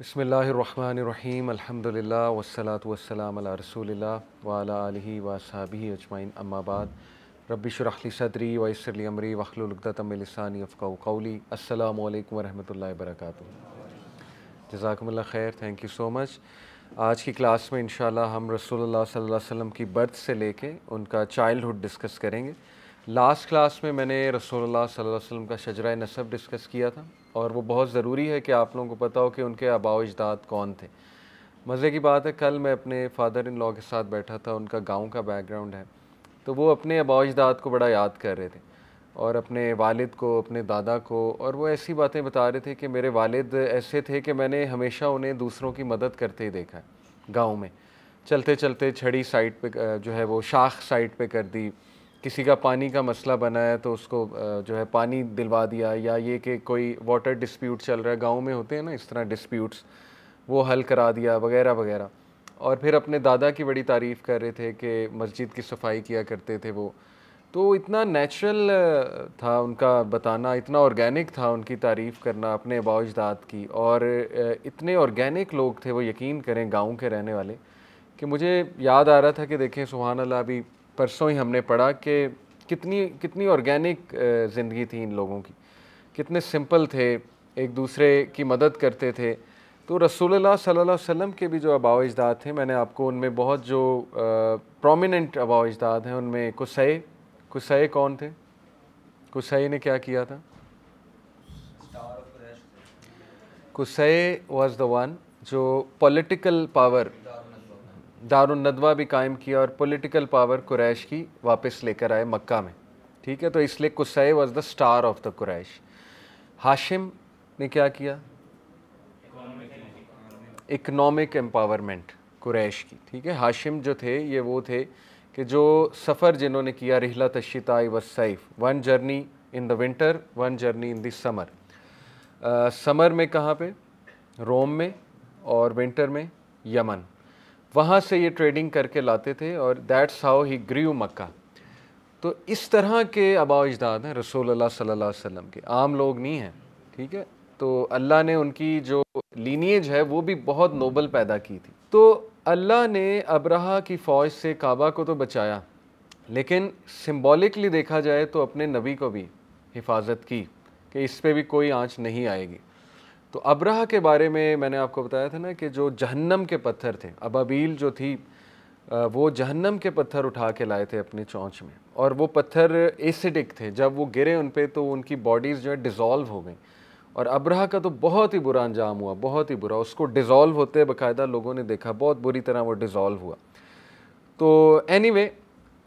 बसमीम अल्हम्दुलिल्लाह वसलात वसलाम अला रसूलिल्लाह वाला आलि वसाबी अजमाइन अम्माबाद रबी शरहली सदरी वसरली अमरी वखलुलगदतमिलसानी अफ़ा कौली अल्लाम वरहमल वर्क जजाकमल्ला खैर थैंक यू सो मच आज की क्लास में इन हम रसोल्ला वसम की बर्थ से लेके उनका चाइल्ड हुड डिस्कस करेंगे लास्ट क्लास में मैंने रसोल्ला वसम का शजरा नसब डिस्कस किया था और वो बहुत ज़रूरी है कि आप लोगों को पता हो कि उनके आबाव अजदाद कौन थे मज़े की बात है कल मैं अपने फ़ादर इन लॉ के साथ बैठा था उनका गांव का बैकग्राउंड है तो वो अपने आबाव अजदाद को बड़ा याद कर रहे थे और अपने वालिद को अपने दादा को और वो ऐसी बातें बता रहे थे कि मेरे वालिद ऐसे थे कि मैंने हमेशा उन्हें दूसरों की मदद करते ही देखा है गाँव में चलते चलते छड़ी साइड पर जो है वो शाख साइड पर कर दी किसी का पानी का मसला बना है तो उसको जो है पानी दिलवा दिया या ये कि कोई वाटर डिस्प्यूट चल रहा है गांव में होते हैं ना इस तरह डिस्प्यूट्स वो हल करा दिया वगैरह वगैरह और फिर अपने दादा की बड़ी तारीफ़ कर रहे थे कि मस्जिद की सफाई किया करते थे वो तो इतना नेचुरल था उनका बताना इतना ऑर्गेनिक था उनकी तारीफ़ करना अपने बाजदाद अजदाद की और इतने ऑर्गेनिक लोग थे वो यकीन करें गाँव के रहने वाले कि मुझे याद आ रहा था कि देखें सुहान अला अभी परसों ही हमने पढ़ा कि कितनी कितनी ऑर्गेनिक ज़िंदगी थी इन लोगों की कितने सिंपल थे एक दूसरे की मदद करते थे तो रसूलुल्लाह सल्लल्लाहु अलैहि वसल्लम के भी जो अबाव अजदाद थे मैंने आपको उनमें बहुत जो प्रोमिनेंट अबाव अजदाद हैं उनमें कुसै कुसै कौन थे कुसै ने क्या किया था कुसै वाज द वन जो पॉलिटिकल पावर दारदवा भी कायम किया और पॉलिटिकल पावर कुरैश की वापस लेकर आए मक्का में ठीक है तो इसलिए Qusai was the star of the Quraysh Hashim ने क्या किया इकनॉमिक एम्पावरमेंट कुरैश की ठीक है हाशिम जो थे ये वो थे कि जो सफ़र जिन्होंने किया रिहला तशीताई व सैफ one journey in the winter one journey in summer summer में कहाँ पे रोम में और विंटर में यमन वहाँ से ये ट्रेडिंग करके लाते थे और that's how he grew Mecca तो इस तरह के आबा अजदाद हैं रसूल अल्लाह वसम के आम लोग नहीं हैं ठीक है तो अल्लाह ने उनकी जो लीनियज है वो भी बहुत नोबल पैदा की थी तो अल्लाह ने अब्रहा की फ़ौज से काबा को तो बचाया लेकिन सिम्बॉलिकली देखा जाए तो अपने नबी को भी हिफाजत की कि इस पर भी कोई आँच नहीं आएगी तो अब्राह के बारे में मैंने आपको बताया था ना कि जो जहन्नम के पत्थर थे अबाबील जो थी वो जहन्नम के पत्थर उठा के लाए थे अपने चौंच में और वो पत्थर एसिडिक थे जब वो गिरे उन पर तो उनकी बॉडीज़ जो है डिज़ोल्व हो गई और अब्रह का तो बहुत ही बुरा अंजाम हुआ बहुत ही बुरा उसको डिज़ोल्व होते बाकायदा लोगों ने देखा बहुत बुरी तरह वो डिज़ोल्व हुआ तो एनी anyway,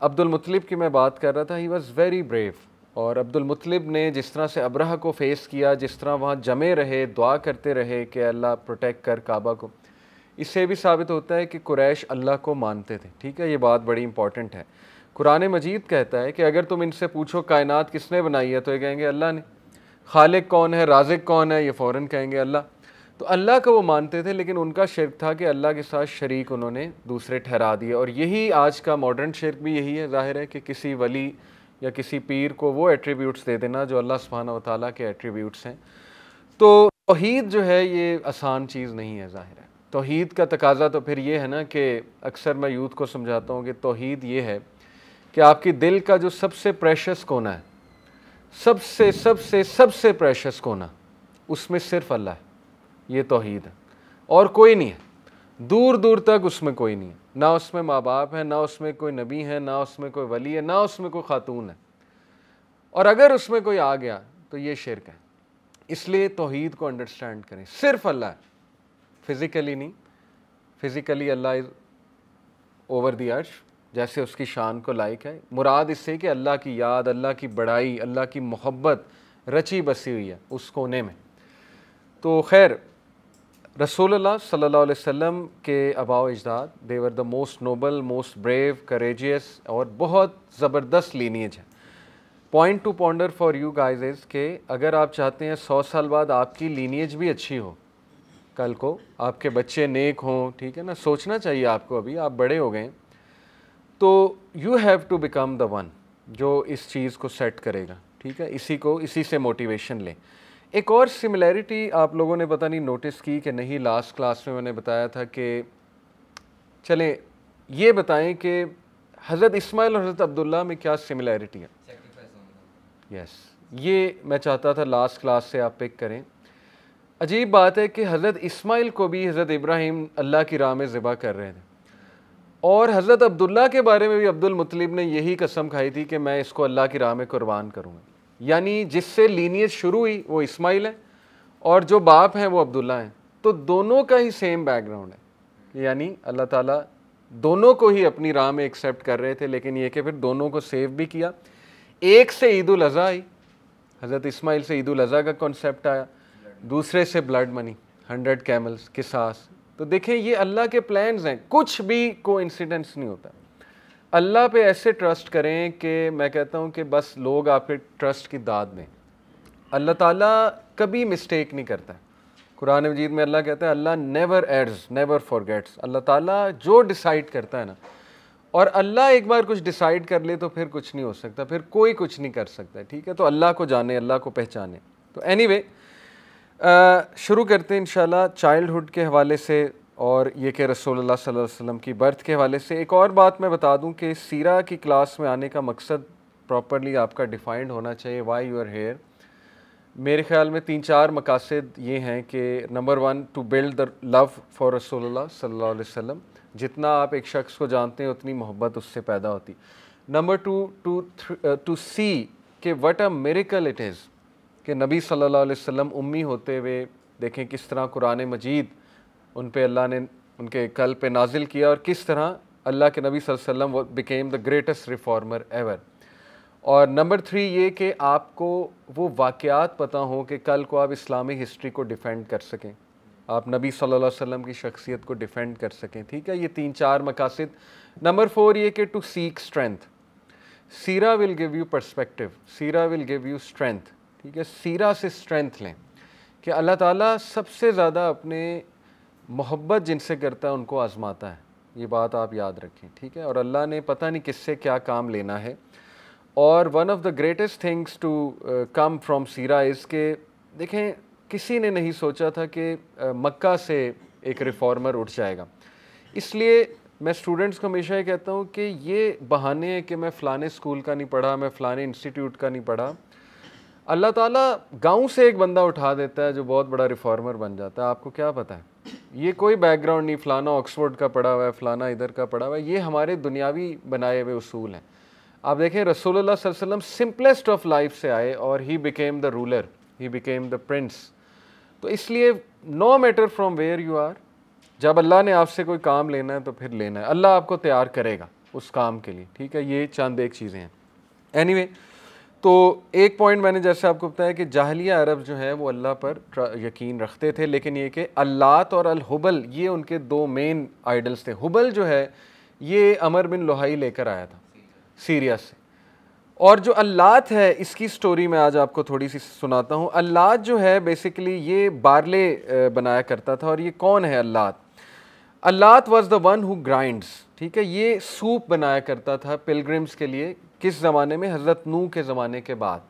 अब्दुल मुतलिब की मैं बात कर रहा था ही वॉज़ वेरी ब्रेव और अब्दुल मुतलिब ने जिस तरह से अब्रह को फेस किया जिस तरह वहाँ जमे रहे दुआ करते रहे कि अल्लाह प्रोटेक्ट कर काबा को इससे भी साबित होता है कि कुरैश अल्लाह को मानते थे ठीक है ये बात बड़ी इंपॉर्टेंट है कुरान मजीद कहता है कि अगर तुम इनसे पूछो कायनात किसने बनाई है तो ये कहेंगे अल्लाह ने खालिक कौन है राजिक कौन है ये फ़ौर कहेंगे अल्लाह तो अल्लाह को वो मानते थे लेकिन उनका शिरक था कि अल्लाह के साथ शरीक उन्होंने दूसरे ठहरा दिए और यही आज का मॉडर्न शिरक भी यही है ज़ाहिर है कि किसी वली या किसी पीर को वो एट्रीब्यूट्स दे देना जो अल्लाह सुबहाना वाली के एट्रीब्यूट्स हैं तो तोहद जो है ये आसान चीज़ नहीं है ज़ाहिर है तोहद का तकाजा तो फिर ये है ना कि अक्सर मैं यूथ को समझाता हूँ कि तोहद ये है कि आपकी दिल का जो सबसे प्रेशस कोना है सबसे सबसे सबसे प्रेशस कोना उसमें सिर्फ अल्लाह है ये तोहद है और कोई नहीं है दूर दूर तक उसमें कोई नहीं ना उसमें माँ बाप है ना उसमें कोई नबी है ना उसमें कोई वली है ना उसमें कोई ख़ातून है और अगर उसमें कोई आ गया तो ये शिरक है इसलिए तोहद को अंडरस्टैंड करें सिर्फ अल्लाह फिज़िकली नहीं physically Allah is over the अर्श जैसे उसकी शान को लायक है मुराद इससे कि अल्लाह की याद अल्लाह की बड़ाई अल्लाह की मोहब्बत रची बसी हुई है उस कोने में तो खैर रसोल्ला सल्लल्लाहु अलैहि वसल्लम के अबाव अजदाद they were the most noble most brave courageous और बहुत ज़बरदस्त लीनियज है point to ponder for you guys is के अगर आप चाहते हैं सौ साल बाद आपकी लीनियज भी अच्छी हो कल को आपके बच्चे नेक हों ठीक है ना सोचना चाहिए आपको अभी आप बड़े हो गए तो you have to become the one जो इस चीज़ को सेट करेगा ठीक है इसी को इसी से मोटिवेशन लें एक और सिमिलैरिटी आप लोगों ने पता नहीं नोटिस की कि नहीं लास्ट क्लास में मैंने बताया था कि चलें ये बताएं कि हज़रत इस्माइल और हज़रत अब्दुल्ला में क्या सिमिलैरिटी है यस ये मैं चाहता था लास्ट क्लास से आप पिक करें अजीब बात है कि हज़रत इस्माइल को भी हज़रत इब्राहिम अल्लाह की राह में ज़िबा कर रहे थे और हज़रत अब्दुल्ला के बारे में भी अब्दुल मुतलिब ने यही कसम खाई थी कि मैं इसको अल्लाह की राह में कुर्बान करूँगा यानी जिससे लीनियज शुरू हुई वो इस्माइल है और जो बाप हैं वो अब्दुल्ला हैं तो दोनों का ही सेम बैकग्राउंड है यानी अल्लाह ताला दोनों को ही अपनी राह में एक्सेप्ट कर रहे थे लेकिन ये कि फिर दोनों को सेव भी किया एक से ईद अजी अज़ा आई हज़रत इस्माइल से ईद उल अज़ा का कॉन्सेप्ट आया दूसरे से ब्लड मनी हंड्रेड कैमल्स किसास तो देखें ये अल्लाह के प्लान्स हैं कुछ भी को नहीं होता अल्लाह पे ऐसे ट्रस्ट करें कि मैं कहता हूँ कि बस लोग आपके ट्रस्ट की दाद दें अल्लाह ताला कभी मिस्टेक नहीं करता कुरान मजीद में अल्लाह कहता है Allah never errs never forgets Allah ताला जो डिसाइड करता है ना और अल्लाह एक बार कुछ डिसाइड कर ले तो फिर कुछ नहीं हो सकता फिर कोई कुछ नहीं कर सकता ठीक है तो अल्लाह को जाने अल्लाह को पहचाने तो एनी anyway, शुरू करते हैं इन चाइल्डहुड के हवाले से और ये कि रसोल्ला वसम की बर्थ के हवाले से एक और बात मैं बता दूं कि सीरा की क्लास में आने का मकसद प्रॉपरली आपका डिफाइंड होना चाहिए वाई यू आर हेयर मेरे ख्याल में तीन चार मकासद ये हैं कि number one to build the love for रसोल्ला सल्लल्लाहु अलैहि जितना आप एक शख्स को जानते हैं उतनी मोहब्बत उससे पैदा होती number two to to see के what a miracle it is कि नबी सल्लल्लाहु अलैहि वसल्लम उम्मी होते हुए देखें किस तरह कुरान मजीद उन पर अल्लाह ने उनके कल पे नाजिल किया और किस तरह अल्लाह के नबी वसल्लम became the greatest reformer ever और नंबर थ्री ये कि आपको वो वाक़ात पता हों कि कल को आप इस्लामी हिस्ट्री को डिफेंड कर सकें आप नबी सल्लल्लाहु अलैहि वसल्लम की शख्सियत को डिफेंड कर सकें ठीक है ये तीन चार मकासद नंबर फोर ये कि टू सीक स्ट्रेंथ सीरा विल गिव यू पर्सपेक्टिव सीरा विल गिव यू स्ट्रेंथ ठीक है सीरा से स्ट्रेंथ लें कि अल्लाह ताला सबसे ज़्यादा अपने मोहब्बत जिनसे करता है उनको आज़माता है ये बात आप याद रखें ठीक है और अल्लाह ने पता नहीं किससे क्या काम लेना है और one of the greatest things to come from सीरा इज़ के देखें किसी ने नहीं सोचा था कि uh, मक्का से एक रिफॉर्मर उठ जाएगा इसलिए मैं स्टूडेंट्स को हमेशा ये कहता हूँ कि ये बहाने हैं कि मैं फ़लाने स्कूल का नहीं पढ़ा मैं फ़लाने इंस्टीट्यूट का नहीं पढ़ा अल्लाह ताला गांव से एक बंदा उठा देता है जो बहुत बड़ा रिफॉर्मर बन जाता है आपको क्या पता है ये कोई बैकग्राउंड नहीं फ़लाना ऑक्सफोर्ड का पढ़ा हुआ है फ़लाना इधर का पढ़ा हुआ है ये हमारे दुनियावी बनाए हुए उसूल हैं आप देखें रसूल वसम सिंपलेस्ट ऑफ लाइफ से आए और he became the ruler he became the prince तो इसलिए no matter from where you are जब अल्लाह ने आपसे कोई काम लेना है तो फिर लेना है अल्लाह आपको तैयार करेगा उस काम के लिए ठीक है ये चंद एक चीज़ें हैं एनी anyway, तो एक पॉइंट मैंने जैसे आपको बताया कि जाहलिया अरब जो है वो अल्लाह पर यकीन रखते थे लेकिन ये कि अल्लात और अलहुबल ये उनके दो मेन आइडल्स थे हुबल जो है ये अमर बिन लोहाई लेकर आया था सीरिया से और जो अल्लात है इसकी स्टोरी मैं आज आपको थोड़ी सी सुनाता हूँ अल्लात जो है बेसिकली ये बारले बनाया करता था और ये कौन है Allat Allat was the one who grinds ठीक है ये सूप बनाया करता था पिलग्रिम्स के लिए किस ज़माने में हज़रत नू के ज़माने के बाद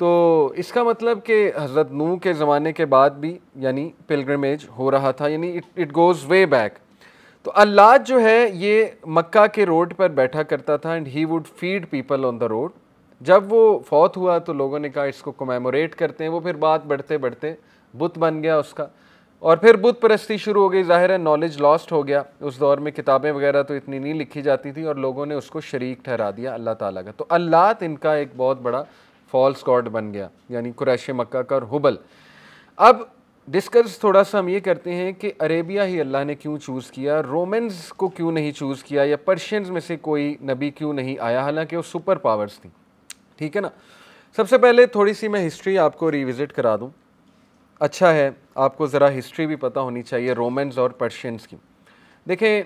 तो इसका मतलब कि हज़रत नू के ज़माने के बाद भी यानी पिलग्रमेज हो रहा था यानी it it goes way back तो अल्लाह जो है ये मक्का के रोड पर बैठा करता था and he would feed people on the road जब वो फौत हुआ तो लोगों ने कहा इसको कमेमोरेट करते हैं वो फिर बात बढ़ते बढ़ते बुत बन गया उसका और फिर बुध परस्ती शुरू हो गई ज़ाहिर है नॉलेज लॉस्ट हो गया उस दौर में किताबें वगैरह तो इतनी नहीं लिखी जाती थी और लोगों ने उसको शरीक ठहरा दिया अल्लाह ताला का तो अल्लात इनका एक बहुत बड़ा फॉल्स गॉड बन गया यानी कुरैश मक्का का और हुबल अब डिस्कस थोड़ा सा हम ये करते हैं कि अरेबिया ही अल्लाह ने क्यों चूज़ किया रोमन्स को क्यों नहीं चूज़ किया या पर्शियंस में से कोई नबी क्यों नहीं आया हालांकि वो सुपर पावर्स थी ठीक है ना सबसे पहले थोड़ी सी मैं हिस्ट्री आपको रिविज़िट करा दूँ अच्छा है आपको ज़रा हिस्ट्री भी पता होनी चाहिए रोमन्स और पर्शियंस की देखें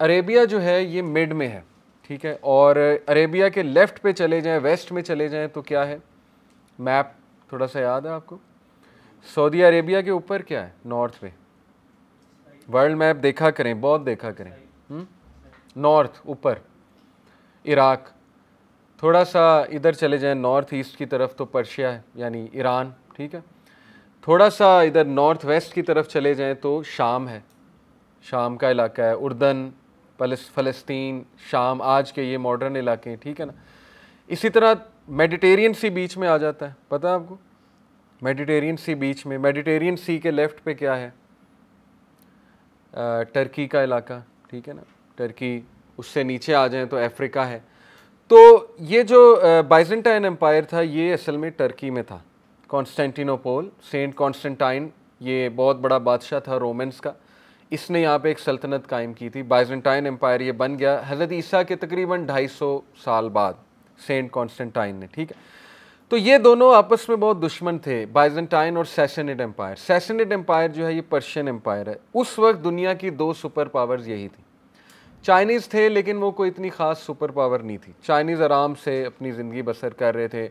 अरेबिया जो है ये मिड में है ठीक है और अरेबिया के लेफ़्ट पे चले जाएं वेस्ट में चले जाएं तो क्या है मैप थोड़ा सा याद है आपको सऊदी अरेबिया के ऊपर क्या है नॉर्थ में वर्ल्ड मैप देखा करें बहुत देखा करें नॉर्थ हम्म? ऊपर इराक़ थोड़ा सा इधर चले जाएं नॉर्थ ईस्ट की तरफ तो पर्शिया है यानी ईरान ठीक है थोड़ा सा इधर नॉर्थ वेस्ट की तरफ चले जाएं तो शाम है शाम का इलाका है उर्दन फ़लस्तीन शाम आज के ये मॉडर्न इलाके हैं ठीक है ना इसी तरह मेडिटेरियन सी बीच में आ जाता है पता है आपको मेडिटेरियन सी बीच में मेडिटेरियन सी के लेफ़्ट पे क्या है टर्की का इलाका ठीक है ना टर्की उससे नीचे आ जाए तो अफ्रीका है तो ये जो बाइजेंटाइन एम्पायर था ये असल में टर्की में था कॉन्स्टेंटिनोपोल सेंट कॉन्स्टेंटाइन ये बहुत बड़ा बादशाह था रोमन्स का इसने यहाँ पे एक सल्तनत कायम की थी बाइजेंटाइन एम्पायर ये बन गया हज़रत ईसा के तकरीबन 250 साल बाद सेंट कॉन्स्टेंटाइन ने ठीक है तो ये दोनों आपस में बहुत दुश्मन थे बाइजेंटाइन और सेशनड एम्पायर सेशनड एम्पायर जो है ये पर्शियन एम्पायर है उस वक्त दुनिया की दो सुपर पावर्स यही थी चाइनीज़ थे लेकिन वो कोई इतनी ख़ास सुपर पावर नहीं थी चाइनीज़ आराम से अपनी ज़िंदगी बसर कर रहे थे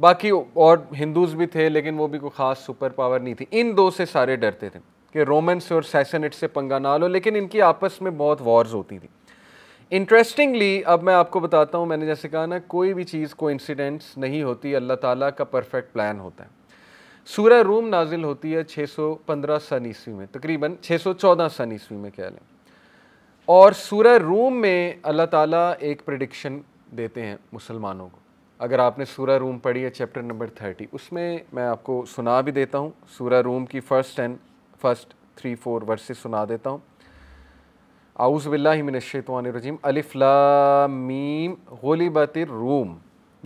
बाकी और हिंदूज भी थे लेकिन वो भी कोई ख़ास सुपर पावर नहीं थी इन दो से सारे डरते थे कि रोमन्स और सैसनेट से पंगा ना लो लेकिन इनकी आपस में बहुत वॉर्स होती थी इंटरेस्टिंगली अब मैं आपको बताता हूँ मैंने जैसे कहा ना कोई भी चीज़ को इंसीडेंट्स नहीं होती अल्लाह ताला का परफेक्ट प्लान होता है सूर्य रूम नाजिल होती है 615 सन ईस्वी में तकरीबन 614 सन ईस्वी में कह लें और सूर्य रूम में अल्लाह ताला एक प्रडिक्शन देते हैं मुसलमानों को अगर आपने सूर्य रूम पढ़ी है चैप्टर नंबर थर्टी उसमें मैं आपको सुना भी देता हूँ सूर्य रूम की first ten first three four verses सुना देता हूँ आउज़ बिल्लाशवानरजीम अलिफ्लामीम गलिबत रूम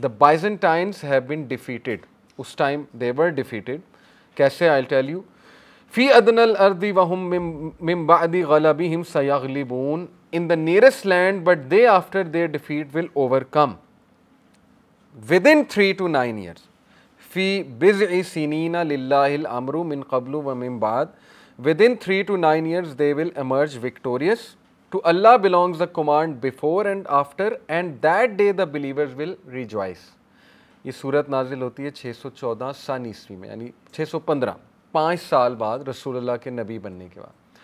the Byzantines have been defeated उस टाइम देवर डिफीटेड कैसे आई टेल यू फ़ी अदनल अर्दी वहम मिम्बादी गलाबी हम सयागलिबून in the nearest land but they after their defeat will overcome within 3 to 9 years फ़ी बिज़ सीनीना लिल्लाहिल अमरू मिन कबलू व मिन बाद with in three to nine years they will emerge victorious to Allah belongs the command before and after and that day the believers will rejoice ये सूरत नाजिल होती है 614 सन ईस्वी में यानी 615 पाँच साल बाद रसूलुल्लाह के नबी बनने के बाद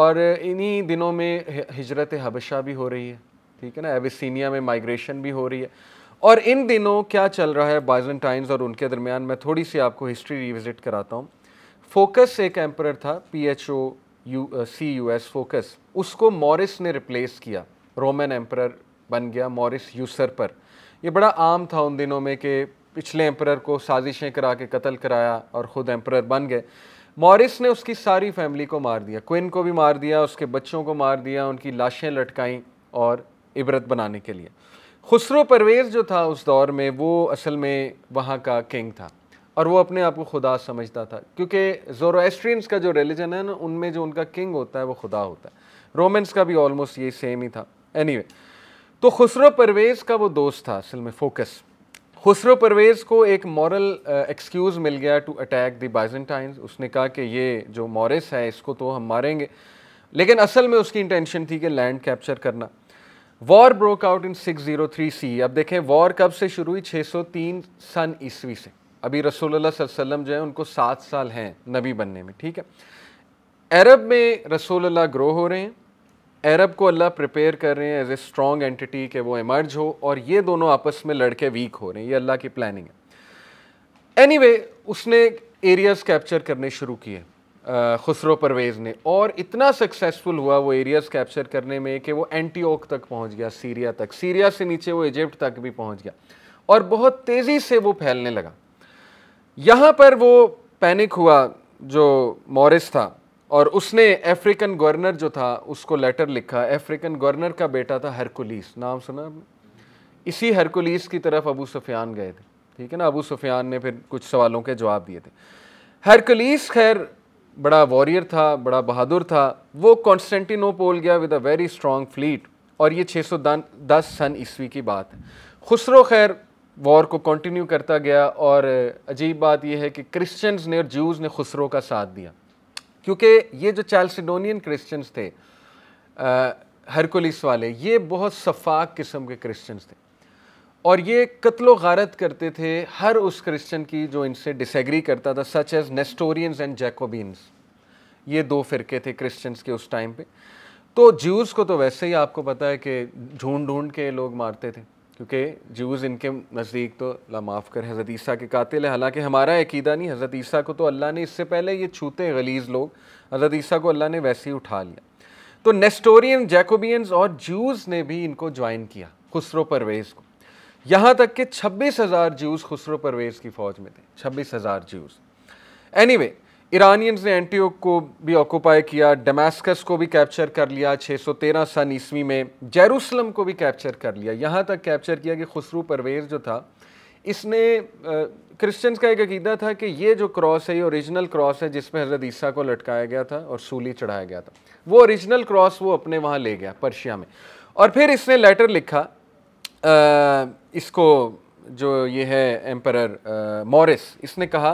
और इन्हीं दिनों में हिजरत हबशा भी हो रही है ठीक है ना एबिसिनिया में माइग्रेशन भी हो रही है और इन दिनों क्या चल रहा है बाइजेंटाइंस और उनके दरमियान मैं थोड़ी सी आपको हिस्ट्री रिविजिट कराता हूँ फोकस एक एम्पर था P H O you see U S focus उसको मॉरिस ने रिप्लेस किया रोमन एम्पर बन गया मॉरिस यूसर पर ये बड़ा आम था उन दिनों में कि पिछले एम्पर को साजिशें करा के कत्ल कराया और ख़ुद एम्पर बन गए मॉरिस ने उसकी सारी फैमिली को मार दिया क्विन को भी मार दिया उसके बच्चों को मार दिया उनकी लाशें लटकाई और इबरत बनाने के लिए खुसरो परवेज़ जो था उस दौर में वो असल में वहाँ का किंग था और वो अपने आप को खुदा समझता था क्योंकि जोरोस्ट्रियंस का जो रिलीजन है ना उनमें जो उनका किंग होता है वो खुदा होता है रोमन्स का भी ऑलमोस्ट ये सेम ही था एनी anyway, तो खुसरो परवेज़ का वो दोस्त था असल में फोकस खुसरो परवेज़ को एक मॉरल एक्सक्यूज़ मिल गया टू अटैक द बाइजेंटाइंस उसने कहा कि ये जो मॉरिस है इसको तो हम मारेंगे लेकिन असल में उसकी इंटेंशन थी कि लैंड कैप्चर करना war broke out in 603 C अब देखें वॉर कब से शुरू हुई 603 सन ईस्वी से अभी रसूलुल्लाह वसल्लम जो है उनको सात साल हैं नबी बनने में ठीक है अरब में रसूलुल्लाह ग्रो हो रहे हैं अरब को अल्लाह प्रिपेयर कर रहे हैं एज ए स्ट्रॉन्ग एंटिटी के वो इमर्ज हो और ये दोनों आपस में लड़के वीक हो रहे हैं ये अल्लाह की प्लानिंग है एनी anyway, उसने एरियाज़ कैप्चर करने शुरू किए खुसरो परवेज़ ने और इतना सक्सेसफुल हुआ वो एरियाज़ कैप्चर करने में कि वो एंटीओक तक पहुंच गया सीरिया तक सीरिया से नीचे वो इजिप्ट तक भी पहुंच गया और बहुत तेज़ी से वो फैलने लगा यहाँ पर वो पैनिक हुआ जो मॉरिस था और उसने अफ्रीकन गवर्नर जो था उसको लेटर लिखा अफ्रीकन गवर्नर का बेटा था हरकुलिस नाम सुना आपने इसी हरकुलिस की तरफ अबू सुफियान गए थे ठीक है ना अबू सुफियान ने फिर कुछ सवालों के जवाब दिए थे हरकुलिस खैर बड़ा वॉरियर था बड़ा बहादुर था वो कॉन्स्टेंटिनोपोल गया with a very strong fleet और ये 610 सन ईस्वी की बात है खुसरो खैर वॉर को कंटिन्यू करता गया और अजीब बात यह है कि क्रिश्चियंस ने और जूज़ ने खुसरो का साथ दिया क्योंकि ये जो चैल्सिडोनियन क्रिश्चियंस थे हरकुलिस वाले ये बहुत सफाक किस्म के क्रिश्चियंस थे और ये कत्लो गारत करते थे हर उस क्रिश्चियन की जो इनसे डिसएग्री करता था such as Nestorians and Jacobins ये दो फिरके थे क्रिश्चियंस के उस टाइम पे तो ज्यूज़ को तो वैसे ही आपको पता है कि ढूंढ ढूंढ के लोग मारते थे क्योंकि ज्यूज़ इनके नज़दीक तो ला माफ़ कर हज़रत ईसा के कातिल है हालांकि हमारा अकीदा नहीं हज़रत ईसा को तो अल्लाह ने इससे पहले ये छूते गलीज़ लोग हज़रत ईसा को अल्लाह ने वैसे ही उठा लिया तो नेस्टोरियन जैकोबियंस और ज्यूज़ ने भी इनको ज्वाइन किया खुसरो परवेज़ को यहाँ तक कि छब्बीस हज़ार ज्यूज़ खुसरो परवेज की फ़ौज में थे छब्बीस हज़ार ज्यूज़ एनी anyway, ईरानियंस ने एंटीओक को भी ऑक्यूपाई किया डमास्कस को भी कैप्चर कर लिया 613 सन ईस्वी में जेरूसलम को भी कैप्चर कर लिया यहाँ तक कैप्चर किया कि खुसरू परवेज जो था इसने क्रिश्चियंस का एक अकीदा था कि ये जो क्रॉस है ये ओरिजिनल क्रॉस है जिसमें हजरत ईसा को लटकाया गया था और सूली चढ़ाया गया था वो ओरिजिनल क्रॉस वो अपने वहाँ ले गया पर्शिया में और फिर इसने लेटर लिखा इसको जो ये है एम्पर मॉरिस इसने कहा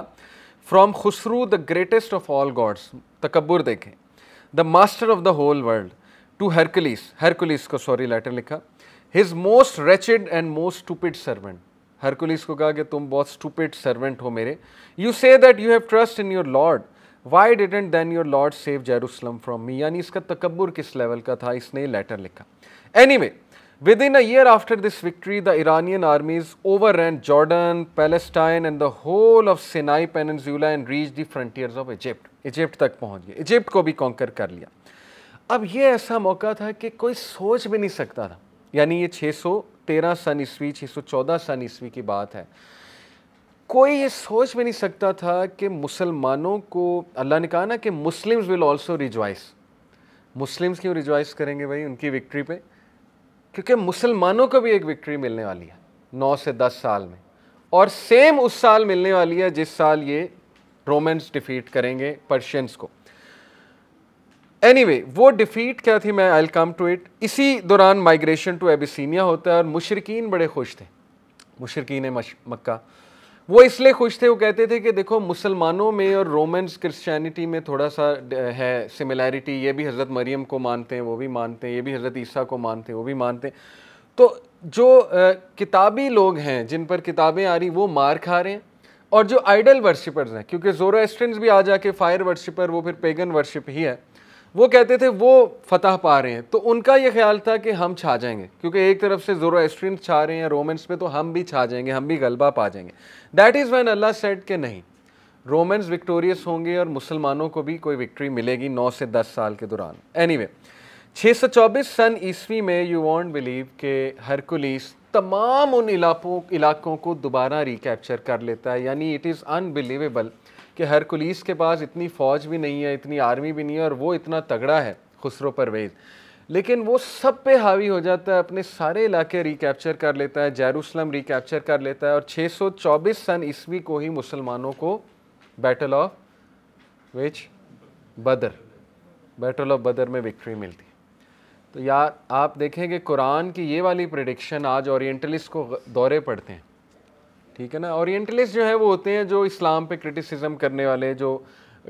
from Khusrau the greatest of all gods तकबर देखें the master of the whole world to Heraclius Heraclius को सॉरी लेटर लिखा his most wretched and most stupid servant Heraclius को कहा कि तुम बहुत स्टूपिड सर्वेंट हो मेरे you say that you have trust in your lord why didn't then your lord save Jerusalem from me यानी इसका तकबर किस लेवल का था इसने लेटर लिखा any anyway, Within a year after this victory, the Iranian armies overran Jordan, Palestine and the whole of Sinai Peninsula and reached the frontiers of Egypt. Egypt तक पहुंच गए Egypt को भी conquer कर लिया अब ये ऐसा मौका था कि कोई सोच भी नहीं सकता था यानी ये 613 सन ईस्वी 614 सन ईस्वी की बात है कोई ये सोच भी नहीं सकता था कि मुसलमानों को अल्लाह ने कहा ना कि Muslims will also rejoice Muslims क्यों रिजॉइस करेंगे भाई उनकी विक्ट्री पे क्योंकि मुसलमानों को भी एक विक्ट्री मिलने वाली है नौ से दस साल में और सेम उस साल मिलने वाली है जिस साल ये रोमन्स डिफीट करेंगे पर्शियंस को एनीवे anyway, वो डिफीट क्या थी मैं आई कम टू इट इसी दौरान माइग्रेशन टू एबिसिनिया होता है और मुशरकिन बड़े खुश थे मुशरकिन मक्का वो इसलिए खुश थे वो कहते थे कि देखो मुसलमानों में और रोमन्स क्रिश्चियनिटी में थोड़ा सा है सिमिलैरिटी ये भी हज़रत मरियम को मानते हैं वो भी मानते हैं ये भी हज़रत ईसा को मानते हैं वो भी मानते हैं तो जो किताबी लोग हैं जिन पर किताबें आ रही वो मार खा रहे हैं और जो आइडल वर्शिपर्स हैं क्योंकि जोरास्ट्रेंस भी आ जाके फायर वर्शिपर वो फिर पेगन वर्शिप ही है वो कहते थे वो फतह पा रहे हैं तो उनका ये ख्याल था कि हम छा जाएंगे क्योंकि एक तरफ से जोरो एस्ट्रियन छा रहे हैं रोमन्स पे तो हम भी छा जाएंगे हम भी गलबा पा जाएंगे that is when Allah set के नहीं रोमन्स विक्टोरियस होंगे और मुसलमानों को भी कोई विक्ट्री मिलेगी नौ से दस साल के दौरान एनी वे छः सौ चौबीस सन ईस्वी में यू वॉन्ट बिलीव के हरकुलिस तमाम उन इलाकों इलाकों को दोबारा रिकैप्चर कर लेता है यानी इट इज़ अनबिलीवेबल कि हरकुलिस के पास इतनी फ़ौज भी नहीं है इतनी आर्मी भी नहीं है और वो इतना तगड़ा है खुसरो परवेज़ लेकिन वो सब पे हावी हो जाता है अपने सारे इलाके रिकैप्चर कर लेता है जैरूसलम रिकैप्चर कर लेता है और 624 सन ईस्वी को ही मुसलमानों को बैटल ऑफ विच बदर बैटल ऑफ बदर में विक्ट्री मिलती तो यार आप देखें कि कुरान की ये वाली प्रडिक्शन आज ओरिएंटलिस्ट को दौरे पड़ते हैं ठीक है ना ओरिएंटलिस्ट जो है वो होते हैं जो इस्लाम पे क्रिटिसिज्म करने वाले जो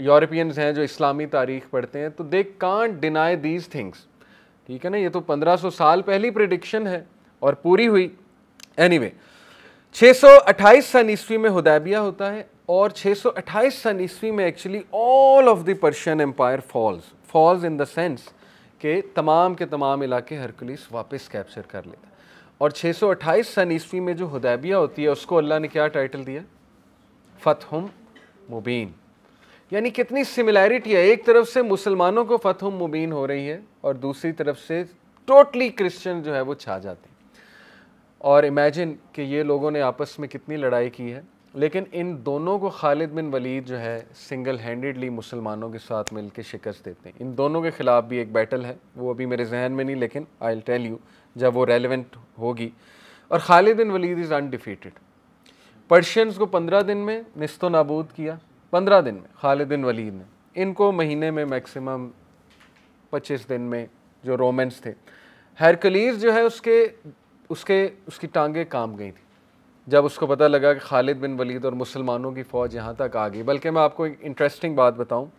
यूरोपियंस हैं जो इस्लामी तारीख पढ़ते हैं तो they can't deny these things ठीक है ना ये तो 1500 साल पहली प्रडिक्शन है और पूरी हुई एनी वे सन ईस्वी में हुदैबिया होता है और 628 सन ईस्वी में actually all of the Persian empire falls falls in the sense के तमाम के तमाम इलाके हरकुलिस वापस कैप्चर कर लेता है और 628 सन ईस्वी में जो हदैबिया होती है उसको अल्लाह ने क्या टाइटल दिया फ़तहम मुबीन यानी कितनी सिमिलैरिटी है एक तरफ से मुसलमानों को फ़तह मुबीन हो रही है और दूसरी तरफ से टोटली क्रिश्चियन जो है वो छा जाते हैं और इमेजिन कि ये लोगों ने आपस में कितनी लड़ाई की है लेकिन इन दोनों को खालिद बिन वलीद जो है सिंगल हैंडेडली मुसलमानों के साथ मिलकर शिकस्त देते हैं इन दोनों के ख़िलाफ़ भी एक बैटल है वो अभी मेरे जहन में नहीं लेकिन आई टेल यू जब वो रेलिवेंट होगी और Khalid bin Walid is undefeated Persians को पंद्रह दिन में नस्तो नाबूद किया पंद्रह दिन में खालिद बिन वलीद ने इनको महीने में मैक्सिमम पच्चीस दिन में जो रोमेंस थे हरकलीज जो है उसके उसके उसकी टांगें काम गई थी जब उसको पता लगा कि खालिद बिन वलीद और मुसलमानों की फ़ौज यहाँ तक आ गई बल्कि मैं आपको एक इंटरेस्टिंग बात बताऊँ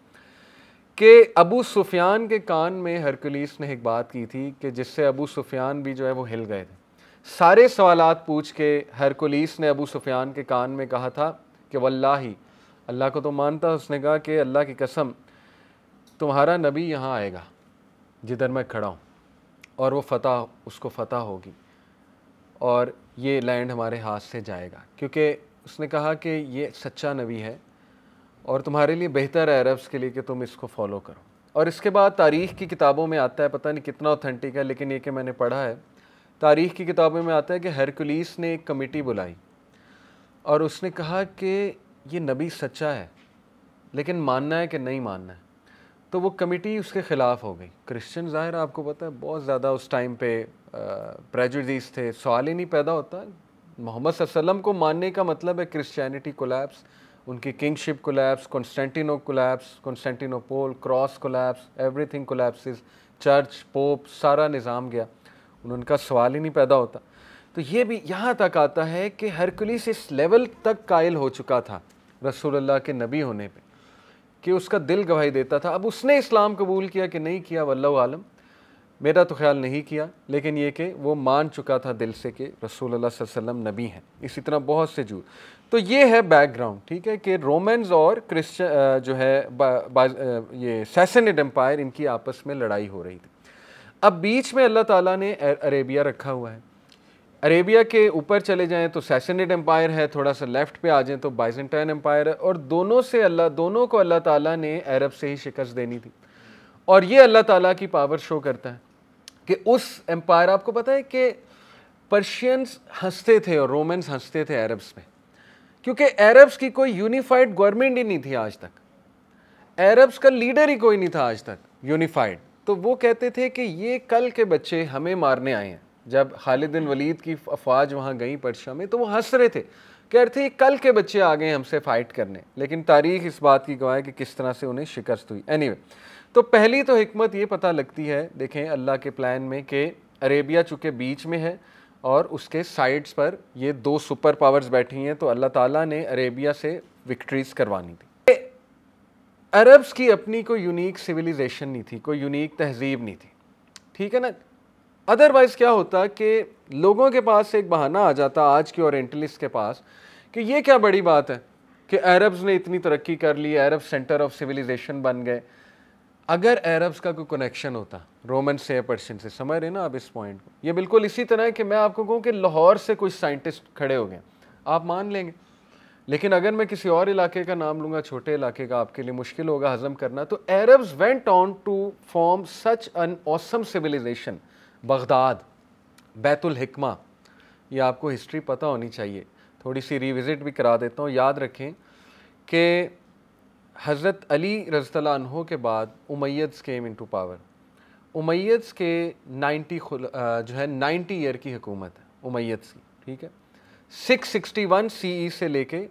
कि अबू सुफियान के कान में हरकुलिस ने एक बात की थी कि जिससे अबू सुफियान भी जो है वो हिल गए थे सारे सवाल पूछ के हरकुलिस ने अबू सुफियान के कान में कहा था कि वल्ला ही अल्लाह को तो मानता उसने कहा कि अल्लाह की कसम तुम्हारा नबी यहाँ आएगा जिधर मैं खड़ा हूँ और वो फतह उसको फतह होगी और ये लैंड हमारे हाथ से जाएगा क्योंकि उसने कहा कि ये सच्चा नबी है और तुम्हारे लिए बेहतर है अरब्स के लिए कि तुम इसको फॉलो करो और इसके बाद तारीख़ की किताबों में आता है पता नहीं कितना ऑथेंटिक है लेकिन ये कि मैंने पढ़ा है तारीख़ की किताबों में आता है कि हरकुलिस ने एक कमेटी बुलाई और उसने कहा कि ये नबी सच्चा है लेकिन मानना है कि नहीं मानना है तो वो कमेटी उसके ख़िलाफ़ हो गई क्रिश्चियन ज़ाहिर आपको पता है बहुत ज़्यादा उस टाइम पे प्रेजुडिस थे सवाल ही नहीं पैदा होता मोहम्मद वसल्लम को मानने का मतलब है क्रिश्चियनिटी कोलैप्स उनकी kingship collapse Constantino collapse Constantinople cross collapse everything collapses church pope सारा निज़ाम गया उनका सवाल ही नहीं पैदा होता तो ये भी यहाँ तक आता है कि हरकुलिस इस लेवल तक कायल हो चुका था रसूलुल्लाह के नबी होने पे कि उसका दिल गवाही देता था अब उसने इस्लाम कबूल किया कि नहीं किया वल्लम मेरा तो ख्याल नहीं किया लेकिन ये कि वो मान चुका था दिल से कि रसूल वसम नबी हैं इसी तरह बहुत से जू तो ये है बैकग्राउंड ठीक है कि रोमन्स और क्रिश्चन जो है ये सैसनड एम्पायर इनकी आपस में लड़ाई हो रही थी अब बीच में अल्लाह ताला ने अरेबिया रखा हुआ है अरेबिया के ऊपर चले जाएं तो सैसनड एम्पायर है थोड़ा सा लेफ्ट पे आ जाएं तो बाइजेंटाइन एम्पायर है और दोनों से अल्लाह दोनों को अल्लाह ताली ने अरब से ही शिकस्त देनी थी और ये अल्लाह ताला की पावर शो करता है कि उस एम्पायर आपको पता है कि पर्शियंस हंसते थे और रोमन्स हंसते थे अरब्स में क्योंकि अरब्स की कोई यूनिफाइड गवर्नमेंट ही नहीं थी आज तक अरब्स का लीडर ही कोई नहीं था आज तक यूनिफाइड तो वो कहते थे कि ये कल के बच्चे हमें मारने आए हैं जब खालिदिन वलीद की अफवाज वहाँ गई पर्शिया में तो वो हंस रहे थे कह रहे थे कल के बच्चे आ गए हमसे फ़ाइट करने लेकिन तारीख इस बात की गवाह है कि किस तरह से उन्हें शिकस्त हुई एनी anyway, तो पहली तो हमत ये पता लगती है देखें अल्लाह के प्लान में कि अरेबिया चूँकि बीच में है और उसके साइड्स पर ये दो सुपर पावर्स बैठी हैं तो अल्लाह ताला ने अरेबिया से विक्ट्रीज करवानी थी अरब्स की अपनी कोई यूनिक सिविलाइजेशन नहीं थी कोई यूनिक तहजीब नहीं थी ठीक है ना अदरवाइज़ क्या होता कि लोगों के पास एक बहाना आ जाता आज के औरटलिस्ट के पास कि ये क्या बड़ी बात है कि अरब्स ने इतनी तरक्की कर ली अरब सेंटर ऑफ सिविलाइजेशन बन गए अगर अरब्स का कोई कनेक्शन होता रोमन से पर्सन से समझ रहे ना आप इस पॉइंट को ये बिल्कुल इसी तरह है कि मैं आपको कहूँ कि लाहौर से कुछ साइंटिस्ट खड़े हो गए आप मान लेंगे लेकिन अगर मैं किसी और इलाके का नाम लूँगा छोटे इलाके का आपके लिए मुश्किल होगा हजम करना तो Arabs went on to form such an awesome civilization Baghdad बैतुल हिकमा ये आपको हिस्ट्री पता होनी चाहिए थोड़ी सी रिविज़िट भी करा देता हूँ याद रखें कि हज़रत अली रजतलानहों के बाद उमैयड्स केम इनटू पावर उमैयड्स के 90 जो है 90 ईयर की हुकूमत है उमैयड्स की ठीक है 661 ई e से लेके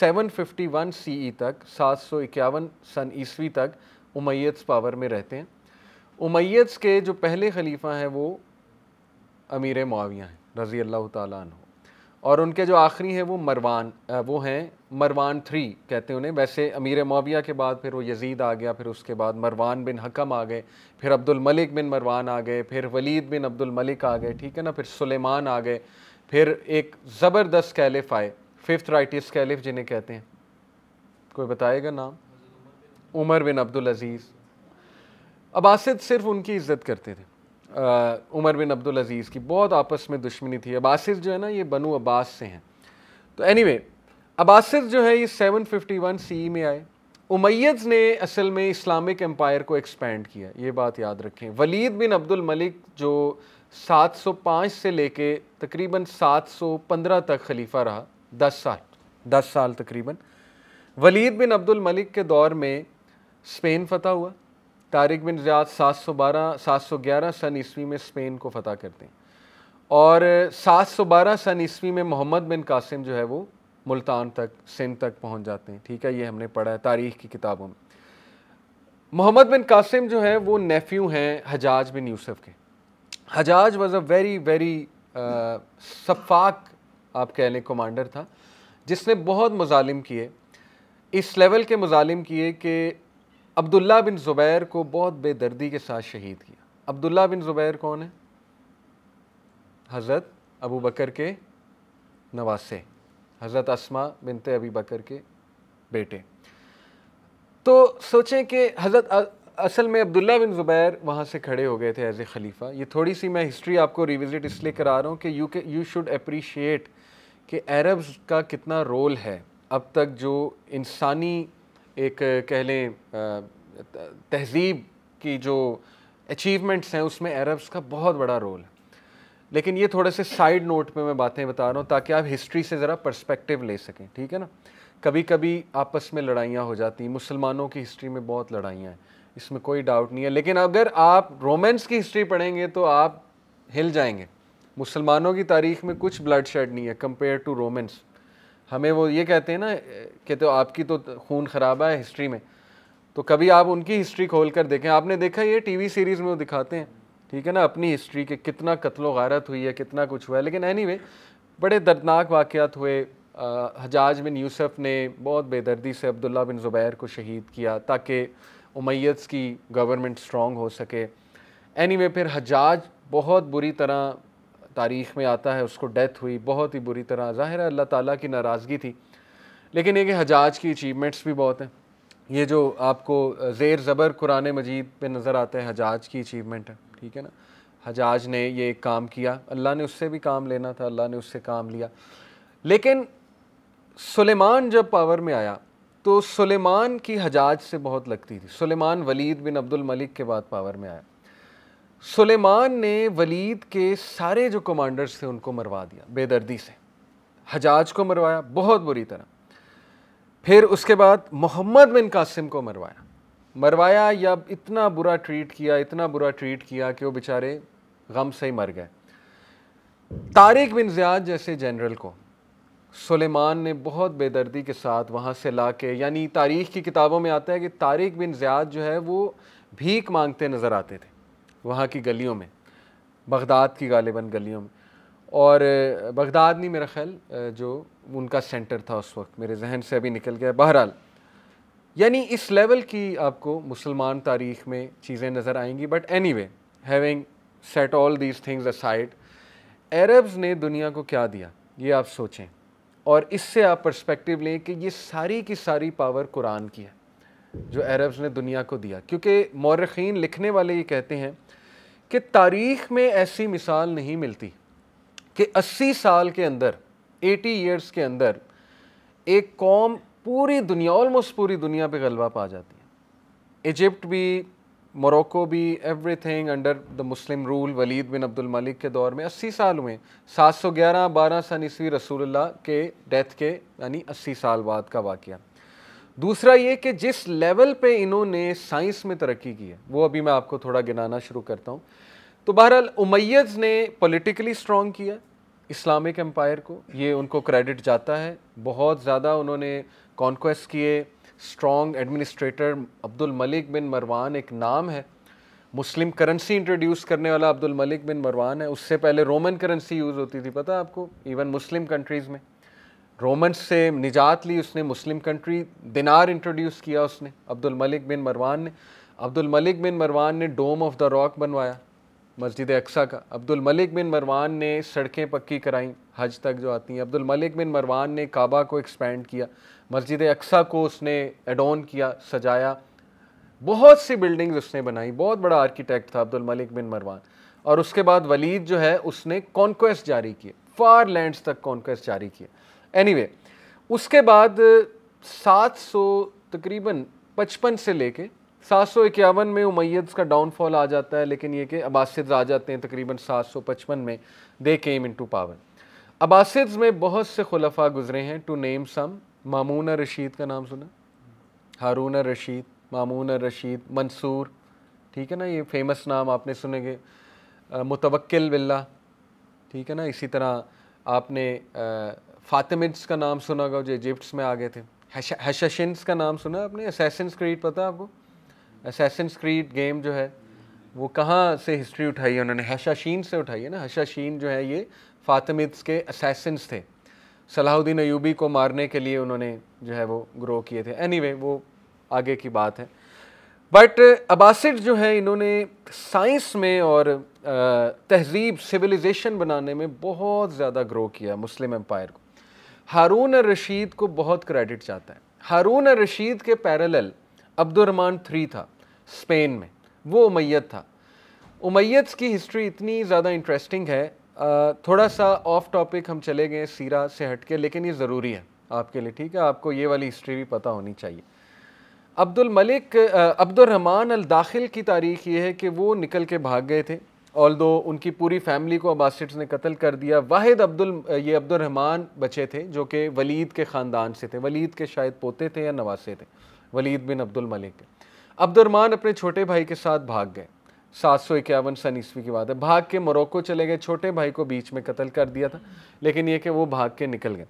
751 ई e तक सात सौ इक्यावन सन ईस्वी तक उमैयड्स पावर में रहते हैं उमैयड्स के जो पहले खलीफा हैं वो अमीर माविया हैं रज़ी अल्लाह तु और उनके जो आखिरी हैं वो मरवान वो हैं मरवान थ्री कहते हैं उन्हें वैसे अमीर माविया के बाद फिर वो यजीद आ गया फिर उसके बाद मरवान बिन हकम आ गए फिर अब्दुल मलिक बिन मरवान आ गए फिर वलीद बिन अब्दुल मलिक आ गए ठीक है ना फिर सुलेमान आ गए फिर एक ज़बरदस्त कैलिफ आए फिफ्थ राइटिस कैलिफ जिन्हें कहते हैं कोई बताएगा नाम उमर बिन अब्दुल अज़ीज़ अबासद सिर्फ उनकी इज़्ज़त करते थे उमर बिन अब्दुल अज़ीज़ की बहुत आपस में दुश्मनी थी अबासिर जो है ना ये बनु अब्बास से हैं तो एनी anyway, अबासिर जो है ये 751 ई e में आए उमैद ने असल में इस्लामिक एम्पायर को एक्सपेंड किया ये बात याद रखें वलीद बिन अब्दुल मलिक जो 705 से लेके तकरीबन 715 तक खलीफा रहा 10 साल 10 साल तकरीबन वलीद बिन अब्दुल मलिक के दौर में स्पेन फतह हुआ तारिक बिन ज़ियाद 712 711 सन ईस्वी में स्पेन को फतह करते हैं और 712 सन ईस्वी में मोहम्मद बिन कासिम जो है वो मुल्तान तक सिंध तक पहुंच जाते हैं ठीक है ये हमने पढ़ा है तारीख की किताबों में मोहम्मद बिन कासिम जो है वो नेफ्यू हैं हजाज बिन यूसुफ के Hajjaj was a very very शफाक आप कह लें कमांडर था जिसने बहुत मुजालिम किए इस लेवल के मुजालिम किए कि अब्दुल्ला बिन ज़ुबैर को बहुत बेदर्दी के साथ शहीद किया अब्दुल्ला बिन ज़ुबैर कौन है हज़रत अबू बकर के नवासे हज़रत असमा बिनते अबी बकर के बेटे तो सोचें कि हज़रत असल में अब्दुल्ला बिन ज़ुबैर वहाँ से खड़े हो गए थे एज ए खलीफ़ा ये थोड़ी सी मैं हिस्ट्री आपको रिविज़िट इसलिए करा रहा हूँ कि यू के यू शुड अप्रीशिएट कि अरब्स का कितना रोल है अब तक जो इंसानी एक कह लें तहजीब की जो अचीवमेंट्स हैं उसमें अरब्स का बहुत बड़ा रोल है लेकिन ये थोड़े से साइड नोट पे मैं बातें बता रहा हूँ ताकि आप हिस्ट्री से ज़रा पर्सपेक्टिव ले सकें ठीक है ना कभी कभी आपस में लड़ाइयाँ हो जाती हैं मुसलमानों की हिस्ट्री में बहुत लड़ाइयाँ हैं इसमें कोई डाउट नहीं है लेकिन अगर आप रोमेंस की हिस्ट्री पढ़ेंगे तो आप हिल जाएंगे मुसलमानों की तारीख में कुछ ब्लड शेड नहीं है कंपेयर टू रोमेंस हमें वो ये कहते हैं ना कि तो आपकी तो खून खराबा है हिस्ट्री में तो कभी आप उनकी हिस्ट्री खोल कर देखें आपने देखा ये टीवी सीरीज़ में वो दिखाते हैं ठीक है ना अपनी हिस्ट्री के कितना कत्लो गारत हुई है कितना कुछ हुआ है लेकिन एनी anyway, बड़े दर्दनाक वाक़ात हुए आ, हजाज बिन यूसुफ ने बहुत बेदर्दी से अब्दुल्ला बिन ज़ुबैर को शहीद किया ताकि उमैयद की गवर्नमेंट स्ट्रॉन्ग हो सके एनी anyway, फिर हजाज बहुत बुरी तरह तारीख़ में आता है उसको डेथ हुई बहुत ही बुरी तरह ज़ाहिर है अल्लाह ताला की नाराज़गी थी लेकिन ये कि हजाज की अचीवमेंट्स भी बहुत हैं ये जो आपको ज़ेर ज़बर कुरान मजीद पे नज़र आते हैं हजाज की अचीवमेंट है ठीक है ना हजाज ने ये काम किया अल्लाह ने उससे भी काम लेना था अल्लाह ने उससे काम लिया लेकिन सुलेमान जब पावर में आया तो सुलेमान की हजाज से बहुत लगती थी Suleman Waleed bin Abdul Malik के बाद पावर में आया सुलेमान ने वलीद के सारे जो कमांडर्स थे उनको मरवा दिया बेदर्दी से हजाज को मरवाया बहुत बुरी तरह फिर उसके बाद मोहम्मद बिन कासिम को मरवाया मरवाया या इतना बुरा ट्रीट किया इतना बुरा ट्रीट किया कि वो बेचारे गम से ही मर गए तारिक बिन ज़ियाद जैसे जनरल को सुलेमान ने बहुत बेदर्दी के साथ वहाँ से ला के यानी तारीख़ की किताबों में आता है कि तारिक बिन ज़ियाद जो है वो भीख मांगते नज़र आते थे वहाँ की गलियों में बगदाद की गालिबा गलियों में और बगदाद नहीं मेरा ख्याल जो उनका सेंटर था उस वक्त मेरे जहन से अभी निकल गया बहरहाल यानी इस लेवल की आपको मुसलमान तारीख में चीज़ें नज़र आएंगी but anyway having set all these things aside Arabs ने दुनिया को क्या दिया ये आप सोचें और इससे आप पर्सपेक्टिव लें कि ये सारी की सारी पावर कुरान की है जो अरब्स ने दुनिया को दिया क्योंकि मौरखीन लिखने वाले ये कहते हैं कि तारीख में ऐसी मिसाल नहीं मिलती कि 80 साल के अंदर 80 इयर्स के अंदर एक कौम पूरी दुनिया ऑलमोस्ट पूरी दुनिया पे गलबा पा जाती है इजिप्ट भी मोरक्को भी everything under the Muslim rule Walid bin Abdul Malik के दौर में 80 साल हुए 711 बारह सन ईस्वी रसूल के डेथ के यानी 80 साल बाद का वाक़ दूसरा ये कि जिस लेवल पे इन्होंने साइंस में तरक्की की है वो अभी मैं आपको थोड़ा गिनाना शुरू करता हूँ तो बहरहाल उमैद ने पॉलिटिकली स्ट्रॉन्ग किया इस्लामिक एम्पायर को ये उनको क्रेडिट जाता है बहुत ज़्यादा उन्होंने कॉन्क्वेस्ट किए strong administrator Abdul Malik bin Marwan एक नाम है मुस्लिम करेंसी इंट्रोड्यूस करने वाला अब्दुल मलिक बिन मरवान है उससे पहले रोमन करेंसी यूज़ होती थी पता आपको इवन मुस्लिम कंट्रीज़ में रोमन्स से निजात ली उसने मुस्लिम कंट्री दिनार इंट्रोड्यूस किया उसने अब्दुल मलिक बिन मरवान ने अब्दुल मलिक बिन मरवान ने डोम ऑफ द रॉक बनवाया मस्जिद अक्सा का अब्दुल मलिक बिन मरवान ने सड़कें पक्की कराई हज तक जो आती हैं अब्दुल मलिक बिन मरवान ने काबा को एक्सपेंड किया मस्जिद अक्सा को उसने एडोन किया सजाया बहुत सी बिल्डिंग्स उसने बनाई बहुत बड़ा आर्किटेक्ट था अब्दुल मलिक बिन मरवान और उसके बाद वलीद जो है उसने कॉन्क्वेस्ट जारी किए फार लैंड्स तक कॉन्क्वेस्ट जारी किया एनी anyway, उसके बाद 700 तकरीबन 55 से लेके सात सौ इक्यावन में उमैद का डाउनफॉल आ जाता है लेकिन ये कि अबासद आ जाते हैं तकरीबन सात सौ पचपन में दे केम इन टू पावर अबासद में बहुत से खुलफा गुजरे हैं to name some Mamun Rashid का नाम सुना हारून रशीद मामून रशीद मंसूर ठीक है ना ये फेमस नाम आपने सुनेंगे मुतवक्ल बिल्ला ठीक है ना इसी तरह आपने आ, फातिमिड्स का नाम सुना होगा जो इजिप्ट्स में आ गए थे हशशिन्स का नाम सुना आपने असैसन स्क्रीट पता आपको असैसन स्क्रीट गेम जो है वो कहाँ से हिस्ट्री उठाई है उन्होंने हैशाशीन से उठाई है ना हशाशीन जो है ये फातिमिड्स के असैसन्स थे सलाहुद्दीन अयूबी को मारने के लिए उन्होंने जो है वो ग्रो किए थे एनी anyway, वो आगे की बात है बट अबासिड जो है इन्होंने साइंस में और तहज़ीब सिविलाइजेशन बनाने में बहुत ज़्यादा ग्रो किया मुस्लिम एम्पायर को हारून रशीद को बहुत क्रेडिट जाता है हारून रशीद के पैरेलल अब्दुलरमान थ्री था स्पेन में वो उमैत था उमैयद की हिस्ट्री इतनी ज़्यादा इंटरेस्टिंग है थोड़ा सा ऑफ टॉपिक हम चले गए सीरा से हट के लेकिन ये ज़रूरी है आपके लिए ठीक है आपको ये वाली हिस्ट्री भी पता होनी चाहिए अब्दुल मलिक अब्दुलरहमान अल दाखिल की तारीख ये है कि वो निकल के भाग गए थे ऑल दो उनकी पूरी फैमिली को अबासिट्स ने कत्ल कर दिया वाहिद अब्दुल ये अब्दुलरहमान बचे थे जो कि वलीद के ख़ानदान से थे वलीद के शायद पोते थे या नवासे थे वलीद बिन अब्दुल मलिक के अपने छोटे भाई के साथ भाग गए सात सौ इक्यावन सन ईस्वी की बात है भाग के मोरक्को चले गए छोटे भाई को बीच में कत्ल कर दिया था लेकिन ये कि वो भाग के निकल गए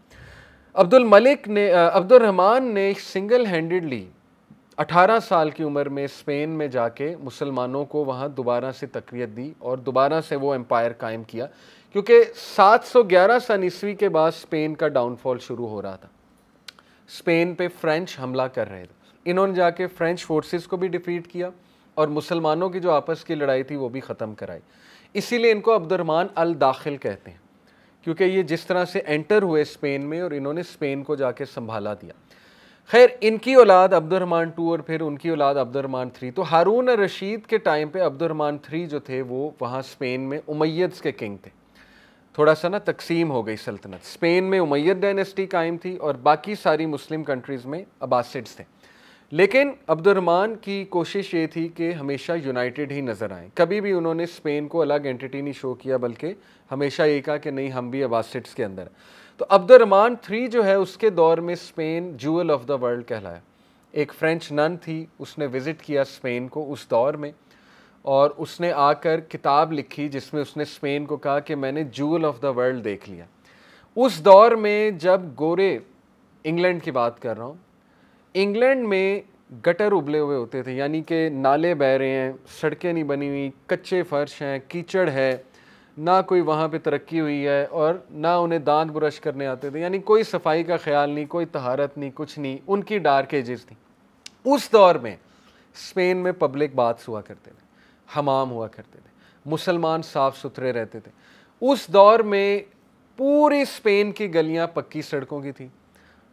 अब्दुल मलिक ने अब्दुलरहमान ने सिंगल हैंडेडली 18 साल की उम्र में स्पेन में जाके मुसलमानों को वहाँ दोबारा से तकरीत दी और दोबारा से वो एम्पायर कायम किया क्योंकि 711 सन ईस्वी के बाद स्पेन का डाउनफॉल शुरू हो रहा था स्पेन पे फ्रेंच हमला कर रहे थे इन्होंने जाके फ्रेंच फोर्सेस को भी डिफीट किया और मुसलमानों की जो आपस की लड़ाई थी वो भी ख़त्म कराई इसीलिए इनको अब्दुलरमान अल दाखिल कहते हैं क्योंकि ये जिस तरह से एंटर हुए स्पेन में और इन्होंने स्पेन को जाके संभाला दिया खैर इनकी औलाद अब्दुलरमान टू और फिर उनकी औलाद अब्दुलरमान थ्री तो हारून रशीद के टाइम पे अब्दुलरमान थ्री जो थे वो वहाँ स्पेन में उमैयद्स के किंग थे थोड़ा सा ना तकसीम हो गई सल्तनत स्पेन में उमैयद डायनेस्टी कायम थी और बाकी सारी मुस्लिम कंट्रीज़ में अबासिड्स थे लेकिन अब्दुलरमान की कोशिश ये थी कि हमेशा यूनाइटेड ही नज़र आए कभी भी उन्होंने स्पेन को अलग एंटिटी नहीं शो किया बल्कि हमेशा ये कहा कि नहीं हम भी अबासिड्स के अंदर तो अब्दुलरमान थ्री जो है उसके दौर में Spain jewel of the world कहलाया एक फ्रेंच नन थी उसने विज़िट किया स्पेन को उस दौर में और उसने आकर किताब लिखी जिसमें उसने स्पेन को कहा कि मैंने जूअल ऑफ द वर्ल्ड देख लिया उस दौर में जब गोरे इंग्लैंड की बात कर रहा हूँ इंग्लैंड में गटर उबले हुए होते थे यानी कि नाले बह रहे हैं सड़कें नहीं बनी हुई कच्चे फर्श हैं कीचड़ है ना कोई वहाँ पे तरक्की हुई है और ना उन्हें दांत ब्रश करने आते थे यानी कोई सफाई का ख्याल नहीं कोई तहारत नहीं कुछ नहीं उनकी डार्क एजेस थी उस दौर में स्पेन में पब्लिक बाथ्स हुआ करते थे हमाम हुआ करते थे मुसलमान साफ़ सुथरे रहते थे उस दौर में पूरी स्पेन की गलियां पक्की सड़कों की थी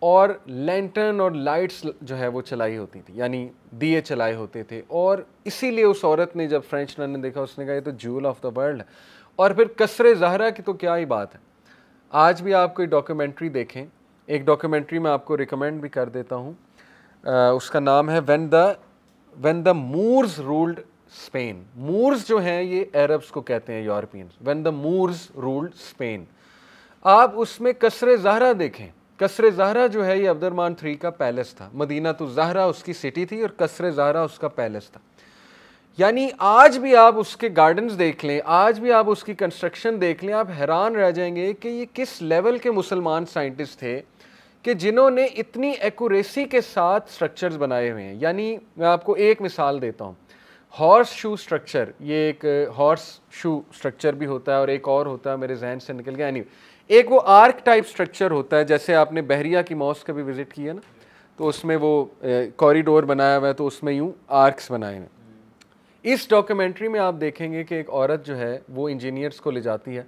और लेंटर्न और लाइट्स जो है वो चलाई होती थी यानी दिए चलाए होते थे और इसीलिए उस औरत ने जब फ्रेंच नन ने देखा उसने कहा ये तो जूल ऑफ द वर्ल्ड और फिर कसरे जहरा की तो क्या ही बात है आज भी आप कोई डॉक्यूमेंट्री देखें एक डॉक्यूमेंट्री मैं आपको रिकमेंड भी कर देता हूँ उसका नाम है when the when the Moors ruled Spain Moors जो हैं ये अरब्स को कहते हैं Europeans when the Moors ruled Spain आप उसमें कसर जहरा देखें कसर जहरा जो है ये अब्दरमान थ्री का पैलेस था मदीना तो जहरा उसकी सिटी थी और कसर जहरा उसका पैलेस था यानी आज भी आप उसके गार्डन्स देख लें आज भी आप उसकी कंस्ट्रक्शन देख लें आप हैरान रह जाएंगे कि ये किस लेवल के मुसलमान साइंटिस्ट थे कि जिन्होंने इतनी एक्यूरेसी के साथ स्ट्रक्चर्स बनाए हुए हैं यानी मैं आपको एक मिसाल देता हूँ हॉर्स शू स्ट्रक्चर ये एक हॉर्स शू स्ट्रक्चर भी होता है और एक और होता है मेरे जहन से निकल गया एनी एक वो आर्क टाइप स्ट्रक्चर होता है जैसे आपने बहरिया की मॉस का भी विज़िट किया ना तो उसमें वो कॉरिडोर uh, बनाया हुआ है तो उसमें यूँ आर्कस बनाए हैं इस डॉक्यूमेंट्री में आप देखेंगे कि एक औरत जो है वो इंजीनियर्स को ले जाती है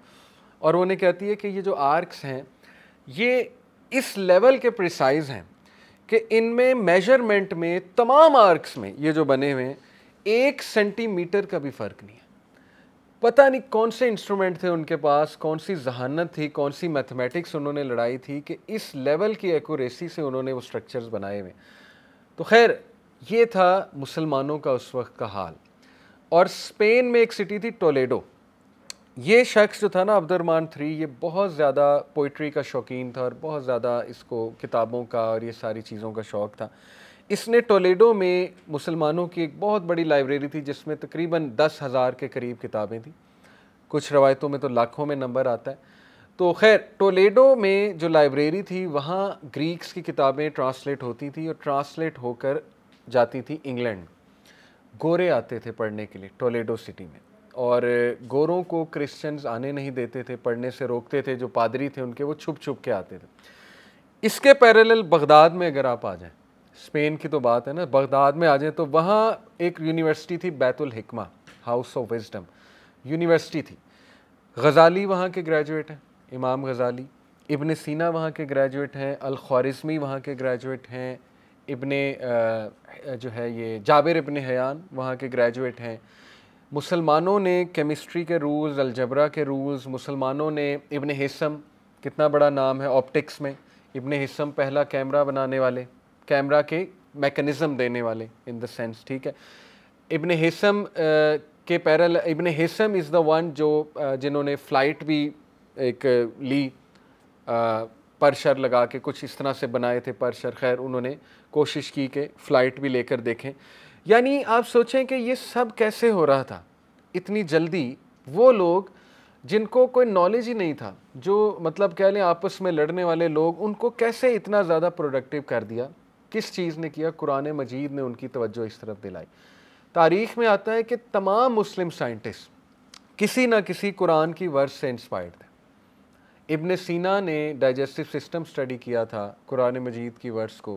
और उन्हें कहती है कि ये जो आर्क्स हैं ये इस लेवल के प्रिसाइज हैं कि इनमें मेजरमेंट में तमाम आर्क्स में ये जो बने हुए हैं एक सेंटीमीटर का भी फ़र्क नहीं है पता नहीं कौन से इंस्ट्रूमेंट थे उनके पास कौन सी जहानत थी कौन सी मैथमेटिक्स उन्होंने लड़ाई थी कि इस लेवल की एक्यूरेसी से उन्होंने वो स्ट्रक्चर्स बनाए हुए तो खैर ये था मुसलमानों का उस वक्त का हाल और स्पेन में एक सिटी थी टोलेडो ये शख्स जो था ना अब्दुलरमान थ्री ये बहुत ज़्यादा पोइट्री का शौकीन था और बहुत ज़्यादा इसको किताबों का और ये सारी चीज़ों का शौक़ था इसने टोलेडो में मुसलमानों की एक बहुत बड़ी लाइब्रेरी थी जिसमें तकरीबन दस हज़ार के करीब किताबें थी कुछ रवायतों में तो लाखों में नंबर आता है तो खैर टोलेडो में जो लाइब्रेरी थी वहाँ ग्रीक्स की किताबें ट्रांसलेट होती थी और ट्रांसलेट होकर जाती थी इंग्लैंड गोरे आते थे पढ़ने के लिए टोलेडो सिटी में और गोरों को क्रिश्चियंस आने नहीं देते थे पढ़ने से रोकते थे जो पादरी थे उनके वो छुप छुप के आते थे इसके पैरेलल बगदाद में अगर आप आ जाएं स्पेन की तो बात है ना बगदाद में आ जाएं तो वहाँ एक यूनिवर्सिटी थी बैतुल हिकमा हाउस ऑफ विजडम यूनिवर्सिटी थी गजाली वहाँ के ग्रेजुएट हैं इमाम गजाली इबन सीना वहाँ के ग्रेजुएट हैं अल ख्वारिजमी वहाँ के ग्रेजुएट हैं इब्ने जो है ये जाबिर इब्ने हयान वहाँ के ग्रेजुएट हैं मुसलमानों ने केमिस्ट्री के रूल्स अलजबरा के रूल्स मुसलमानों ने इब्ने हिसम कितना बड़ा नाम है ऑप्टिक्स में इब्ने हिसम पहला कैमरा बनाने वाले कैमरा के मेकनिज़म देने वाले इन देंस ठीक है इब्ने हिसम के parallel Ibne Hisam is the one जो जिन्होंने फ़्लाइट भी एक ली परशर लगा के कुछ इस तरह से बनाए थे परशर खैर उन्होंने कोशिश की कि फ़्लाइट भी लेकर देखें यानी आप सोचें कि ये सब कैसे हो रहा था इतनी जल्दी वो लोग जिनको कोई नॉलेज ही नहीं था जो मतलब कह लें आपस में लड़ने वाले लोग उनको कैसे इतना ज़्यादा प्रोडक्टिव कर दिया किस चीज़ ने किया कुरान मजीद ने उनकी तवज्जो इस तरफ दिलाई तारीख़ में आता है कि तमाम मुस्लिम साइंटिस्ट किसी ना किसी कुरान की वर्ष से इंस्पायर्ड थे इब्ने सीना ने डाइजेस्टिव सिस्टम स्टडी किया था कुरान मजीद की वर्स को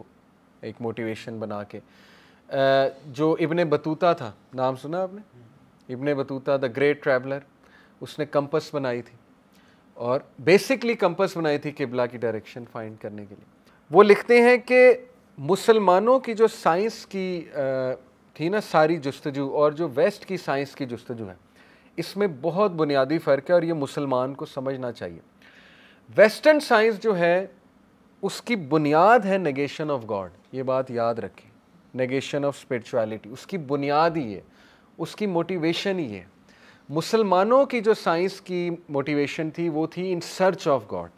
एक मोटिवेशन बना के जो इब्ने बतूता था नाम सुना आपने Ibne Battuta the great traveller उसने कंपस बनाई थी और बेसिकली कंपस बनाई थी किबला की डायरेक्शन फाइंड करने के लिए वो लिखते हैं कि मुसलमानों की जो साइंस की थी ना सारी जस्तजू और जो वेस्ट की साइंस की जस्तजू है इसमें बहुत बुनियादी फ़र्क है और ये मुसलमान को समझना चाहिए वेस्टर्न साइंस जो है उसकी बुनियाद है नेगेशन ऑफ गॉड ये बात याद रखें नेगेशन ऑफ स्पिरिचुअलिटी उसकी बुनियाद ही है उसकी मोटिवेशन ही है मुसलमानों की जो साइंस की मोटिवेशन थी वो थी इन सर्च ऑफ गॉड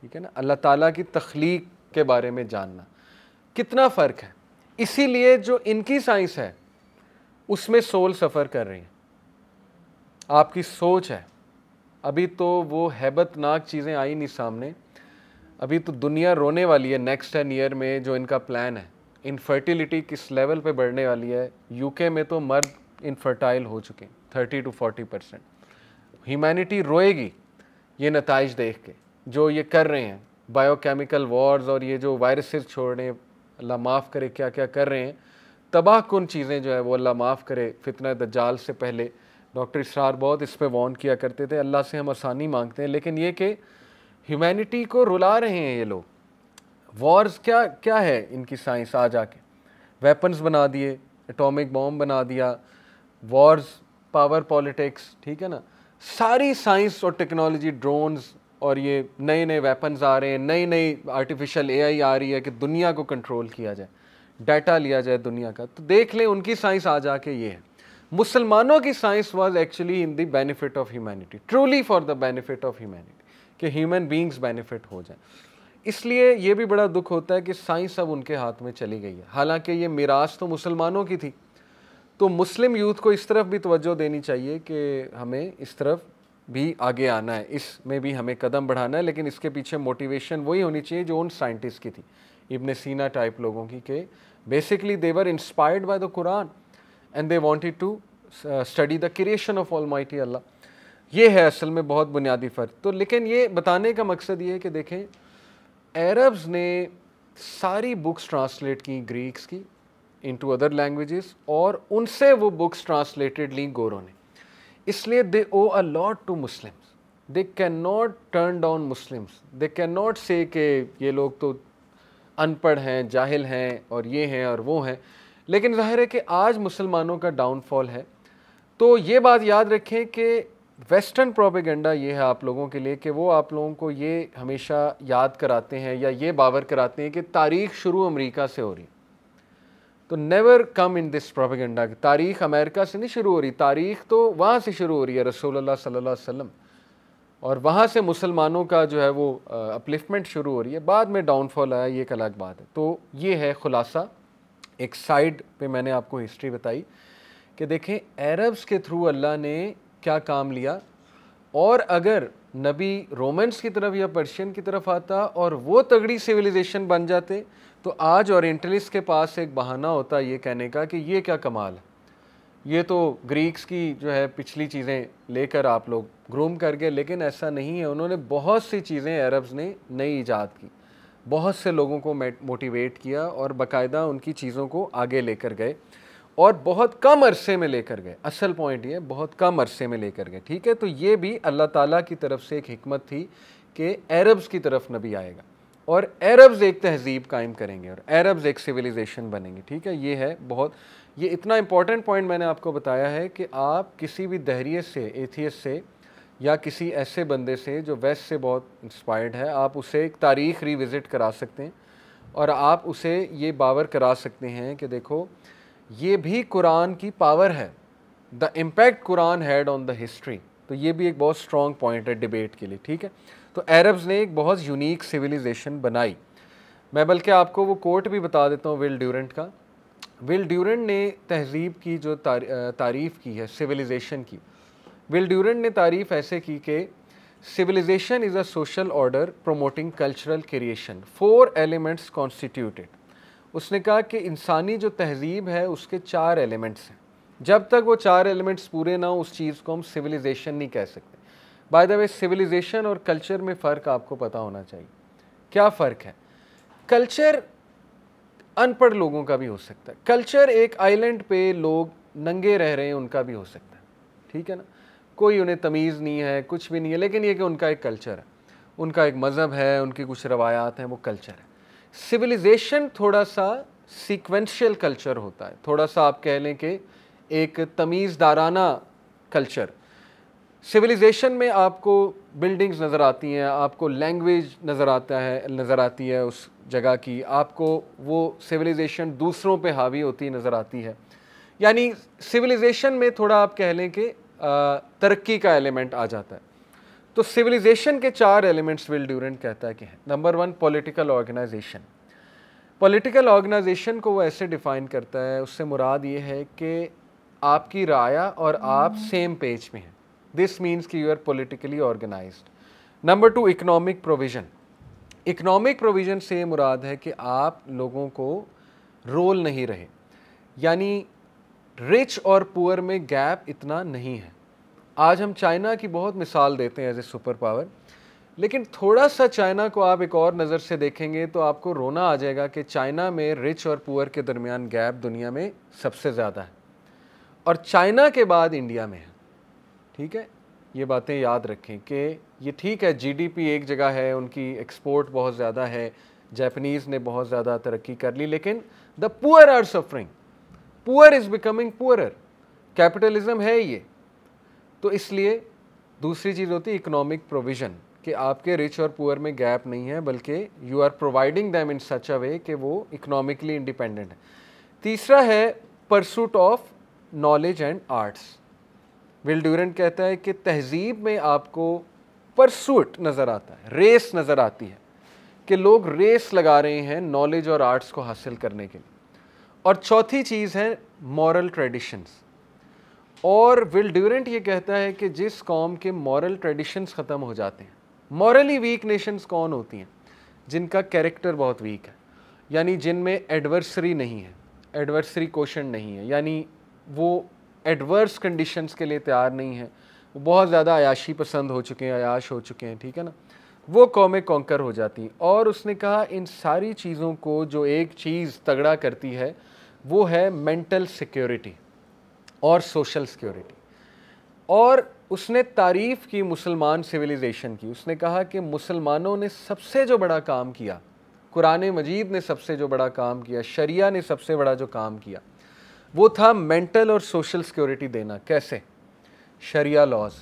ठीक है ना अल्लाह ताला की तख्लीक के बारे में जानना कितना फ़र्क है इसीलिए जो इनकी साइंस है उसमें सोल सफ़र कर रही है आपकी सोच है अभी तो वो हैबतनाक चीज़ें आई नहीं सामने अभी तो दुनिया रोने वाली है नेक्स्ट टेन ईयर में जो इनका प्लान है इनफर्टिलिटी किस लेवल पे बढ़ने वाली है यूके में तो मर्द इनफर्टाइल हो चुके हैं thirty to forty percent humanity रोएगी ये नतज देख के जो ये कर रहे हैं बायोकेमिकल वॉर्स और ये जो वायरसेस छोड़ रहे हैं अल्लाह माफ़ करे क्या क्या कर रहे हैं तबाह कन चीज़ें जो है वो अल्लाह माफ़ करे फितना दज्जाल से पहले डॉक्टर इसरार बहुत इस पर वॉन किया करते थे अल्लाह से हम आसानी मांगते हैं लेकिन ये कि ह्यूमैनिटी को रुला रहे हैं ये लोग वॉर्स क्या क्या है इनकी साइंस आ जाके वेपन्स बना दिए एटॉमिक बॉम्ब बना दिया वॉर्स पावर पॉलिटिक्स ठीक है ना सारी साइंस और टेक्नोलॉजी ड्रोन्स और ये नए नए वेपन्स आ रहे हैं नई नई आर्टिफिशियल एआई आ रही है कि दुनिया को कंट्रोल किया जाए डाटा लिया जाए दुनिया का तो देख लें उनकी साइंस आ जाके ये है मुसलमानों की science was actually in the benefit of humanity truly for the benefit of humanity कि ह्यूमन बींग्स बेनिफिट हो जाए इसलिए ये भी बड़ा दुख होता है कि साइंस अब उनके हाथ में चली गई है हालांकि ये मीरास तो मुसलमानों की थी तो मुस्लिम यूथ को इस तरफ भी तवज्जो देनी चाहिए कि हमें इस तरफ भी आगे आना है इसमें भी हमें कदम बढ़ाना है लेकिन इसके पीछे मोटिवेशन वही होनी चाहिए जो उन साइंटिस्ट की थी इबन सीना टाइप लोगों की के basically they were inspired by the Quran and they wanted to study the creation of almighty Allah ये है असल में बहुत बुनियादी फ़र्क तो लेकिन ये बताने का मकसद ये है कि देखें एरब्स ने सारी बुक्स ट्रांसलेट की ग्रीक्स की इनटू अदर लैंग्वेजेस और उनसे वो बुक्स ट्रांसलेटेड ली गोरों ने इसलिए they owe a lot to Muslims they cannot turn down Muslims they cannot say के ये लोग तो अनपढ़ हैं जाहिल हैं और ये हैं और वो हैं लेकिन जाहिर है कि आज मुसलमानों का डाउनफॉल है तो ये बात याद रखें कि वेस्टर्न प्रोपेगेंडा ये है आप लोगों के लिए कि वो आप लोगों को ये हमेशा याद कराते हैं या ये बावर कराते हैं कि तारीख शुरू अमेरिका से हो रही तो never come in this propaganda की तारीख अमेरिका से नहीं शुरू हो रही तारीख तो वहाँ से शुरू हो रही है रसूल सल्ला वसम और वहाँ से मुसलमानों का जो है वो अपलिफ्टमेंट शुरू हो रही है बाद में डाउनफॉल आया ये एक अलग बात है तो ये है ख़ुलासा एक साइड पे मैंने आपको हिस्ट्री बताई कि देखें अरब्स के थ्रू अल्लाह ने क्या काम लिया और अगर नबी रोमन्स की तरफ या पर्शियन की तरफ आता और वो तगड़ी सिविलाइजेशन बन जाते तो आज औरटलिस्ट के पास एक बहाना होता ये कहने का कि ये क्या कमाल है ये तो ग्रीक्स की जो है पिछली चीज़ें लेकर आप लोग ग्रूम कर गए लेकिन ऐसा नहीं है उन्होंने बहुत सी चीज़ें अरब्स ने नई ईजाद की बहुत से लोगों को मोटिवेट किया और बाकायदा उनकी चीज़ों को आगे लेकर गए और बहुत कम अरसे में लेकर गए असल पॉइंट ये बहुत कम अरसे में लेकर गए ठीक है तो ये भी अल्लाह ताला की तरफ से एक हमत थी कि एरब्स की तरफ नबी आएगा और अरब्स एक तहजीब कायम करेंगे और एरब्स एक सिविलाइजेशन बनेंगे ठीक है ये है बहुत ये इतना इम्पॉर्टेंट पॉइंट मैंने आपको बताया है कि आप किसी भी दहरीय से एथियस से या किसी ऐसे बंदे से जो वेस्ट से बहुत इंस्पायर्ड है आप उसे एक तारीख रिविज़िट करा सकते हैं और आप उसे ये बावर करा सकते हैं कि देखो ये भी कुरान की पावर है the impact Quran had on the history तो ये भी एक बहुत स्ट्रॉन्ग पॉइंट है डिबेट के लिए ठीक है तो अरब्स ने एक बहुत यूनिक सिविलाइजेशन बनाई मैं बल्कि आपको वो कोर्ट भी बता देता हूँ विल ड्यूरेंट का विल ड्यूरेंट ने तहजीब की जो तारीफ़ की है सिविलाइजेशन की विल ड्यूरेंट ने तारीफ ऐसे की कि civilization is a social order promoting cultural creation four elements constituted उसने कहा कि इंसानी जो तहजीब है उसके चार एलिमेंट्स हैं जब तक वो चार एलिमेंट्स पूरे ना हो उस चीज़ को हम सिविलाइजेशन नहीं कह सकते बाय द वे सिविलाइजेशन और कल्चर में फ़र्क आपको पता होना चाहिए क्या फ़र्क है कल्चर अनपढ़ लोगों का भी हो सकता है कल्चर एक आइलैंड पे लोग नंगे रह रहे हैं उनका भी हो सकता है ठीक है ना कोई उन्हें तमीज़ नहीं है कुछ भी नहीं है लेकिन ये कि उनका एक कल्चर है उनका एक मज़हब है उनकी कुछ रवायात हैं वो कल्चर है सिविलाइजेशन थोड़ा सा सीक्वेंशियल कल्चर होता है थोड़ा सा आप कह लें कि एक तमीज़ दाराना कल्चर सिविलाइजेशन में आपको बिल्डिंग्स नज़र आती हैं आपको लैंग्वेज नज़र आता है नज़र आती है उस जगह की आपको वो सिविलाइजेशन दूसरों पे हावी होती नज़र आती है यानी सिविलाइजेशन में थोड़ा आप कह लें कि तरक्की का एलिमेंट आ जाता है तो सिविलाइजेशन के चार एलिमेंट्स विल ड्यूरेंट कहता है कि हैं number one political organisation political organisation को वो ऐसे डिफाइन करता है उससे मुराद ये है कि आपकी राया और आप सेम हम्म। पेज में हैं दिस मीन्स कि you are politically organise number two economic provision economic provision से मुराद है कि आप लोगों को रोल नहीं रहे यानी रिच और पुअर में गैप इतना नहीं है आज हम चाइना की बहुत मिसाल देते हैं एज ए सुपर पावर लेकिन थोड़ा सा चाइना को आप एक और नज़र से देखेंगे तो आपको रोना आ जाएगा कि चाइना में रिच और पुअर के दरमियान गैप दुनिया में सबसे ज़्यादा है और चाइना के बाद इंडिया में है ठीक है ये बातें याद रखें कि ये ठीक है जीडीपी एक जगह है उनकी एक्सपोर्ट बहुत ज़्यादा है जैपनीज़ ने बहुत ज़्यादा तरक्की कर ली लेकिन the poor are suffering poor is becoming poor capitalism है ये तो इसलिए दूसरी चीज़ होती है इकोनॉमिक प्रोविज़न कि आपके रिच और पुअर में गैप नहीं है बल्कि you are providing them in such a way कि वो इकोनॉमिकली इंडिपेंडेंट है तीसरा है pursuit of knowledge and arts Will Durant कहता है कि तहजीब में आपको परसूट नज़र आता है रेस नज़र आती है कि लोग रेस लगा रहे हैं नॉलेज और आर्ट्स को हासिल करने के लिए और चौथी चीज़ है मॉरल ट्रेडिशंस और विल ड्यूरेंट ये कहता है कि जिस कॉम के मॉरल ट्रेडिशंस ख़त्म हो जाते हैं मॉरली वीक नेशंस कौन होती हैं जिनका कैरेक्टर बहुत वीक है यानी जिनमें एडवर्सरी नहीं है एडवर्सरी क्वेश्चन नहीं है यानी वो एडवर्स कंडीशंस के लिए तैयार नहीं है वो बहुत ज़्यादा अयाशी पसंद हो चुके हैं अयाश हो चुके हैं ठीक है ना वो कौमें कॉन्कर हो जाती और उसने कहा इन सारी चीज़ों को जो एक चीज़ तगड़ा करती है वो है मेंटल सिक्योरिटी और सोशल सिक्योरिटी और उसने तारीफ़ की मुसलमान सिविलाइजेशन की उसने कहा कि मुसलमानों ने सबसे जो बड़ा काम किया कुरान मजीद ने सबसे जो बड़ा काम किया शरिया ने सबसे बड़ा जो काम किया वो था मेंटल और सोशल सिक्योरिटी देना कैसे शरिया लॉज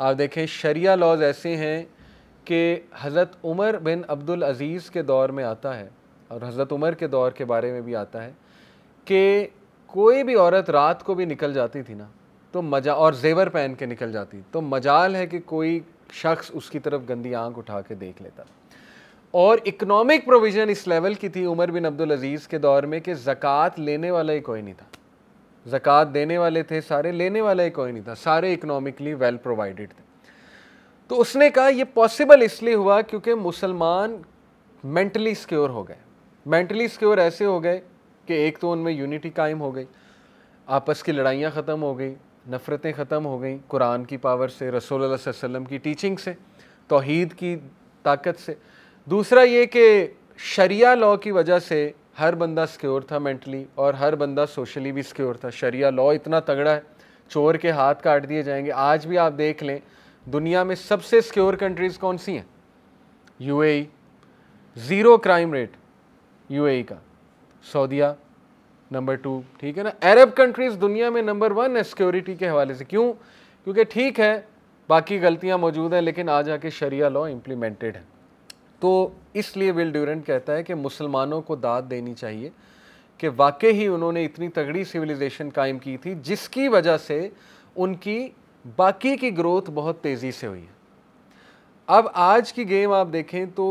आप देखें शरिया लॉज ऐसे हैं कि हज़रत उमर बिन अब्दुल अज़ीज़ के दौर में आता है और हज़रत उमर के दौर के बारे में भी आता है कि कोई भी औरत रात को भी निकल जाती थी ना तो मजा और जेवर पहन के निकल जाती तो मजाल है कि कोई शख्स उसकी तरफ गंदी आंख उठा के देख लेता और इकोनॉमिक प्रोविज़न इस लेवल की थी उमर बिन अब्दुल अजीज़ के दौर में कि ज़क़़त लेने वाला ही कोई नहीं था ज़क़़त देने वाले थे सारे लेने वाला ही कोई नहीं था सारे इकोनॉमिकली वेल प्रोवाइडेड थे तो उसने कहा ये पॉसिबल इसलिए हुआ क्योंकि मुसलमान मेंटली स्क्योर हो गए मेंटली सिक्योर ऐसे हो गए कि एक तो उनमें यूनिटी कायम हो गई आपस की लड़ाइयाँ ख़त्म हो गई नफ़रतें ख़त्म हो गई कुरान की पावर से रसोल वसम की टीचिंग से तोहद की ताकत से दूसरा ये कि शरिया लॉ की वजह से हर बंदा सिक्योर था मेंटली और हर बंदा सोशली भी सिक्योर था शरिया लॉ इतना तगड़ा है चोर के हाथ काट दिए जाएंगे आज भी आप देख लें दुनिया में सबसे सिक्योर कंट्रीज़ कौन सी हैं UAE zero crime rate UAE का सऊदिया नंबर टू ठीक है ना अरब कंट्रीज़ दुनिया में नंबर वन है सिक्योरिटी के हवाले से क्यों क्योंकि ठीक है बाकी गलतियां मौजूद हैं लेकिन आज आके शरिया लॉ इम्प्लीमेंटेड है तो इसलिए विल ड्यूरेंट कहता है कि मुसलमानों को दाद देनी चाहिए कि वाकई ही उन्होंने इतनी तगड़ी सिविलाइजेशन कायम की थी जिसकी वजह से उनकी बाकी की ग्रोथ बहुत तेज़ी से हुई है अब आज की गेम आप देखें तो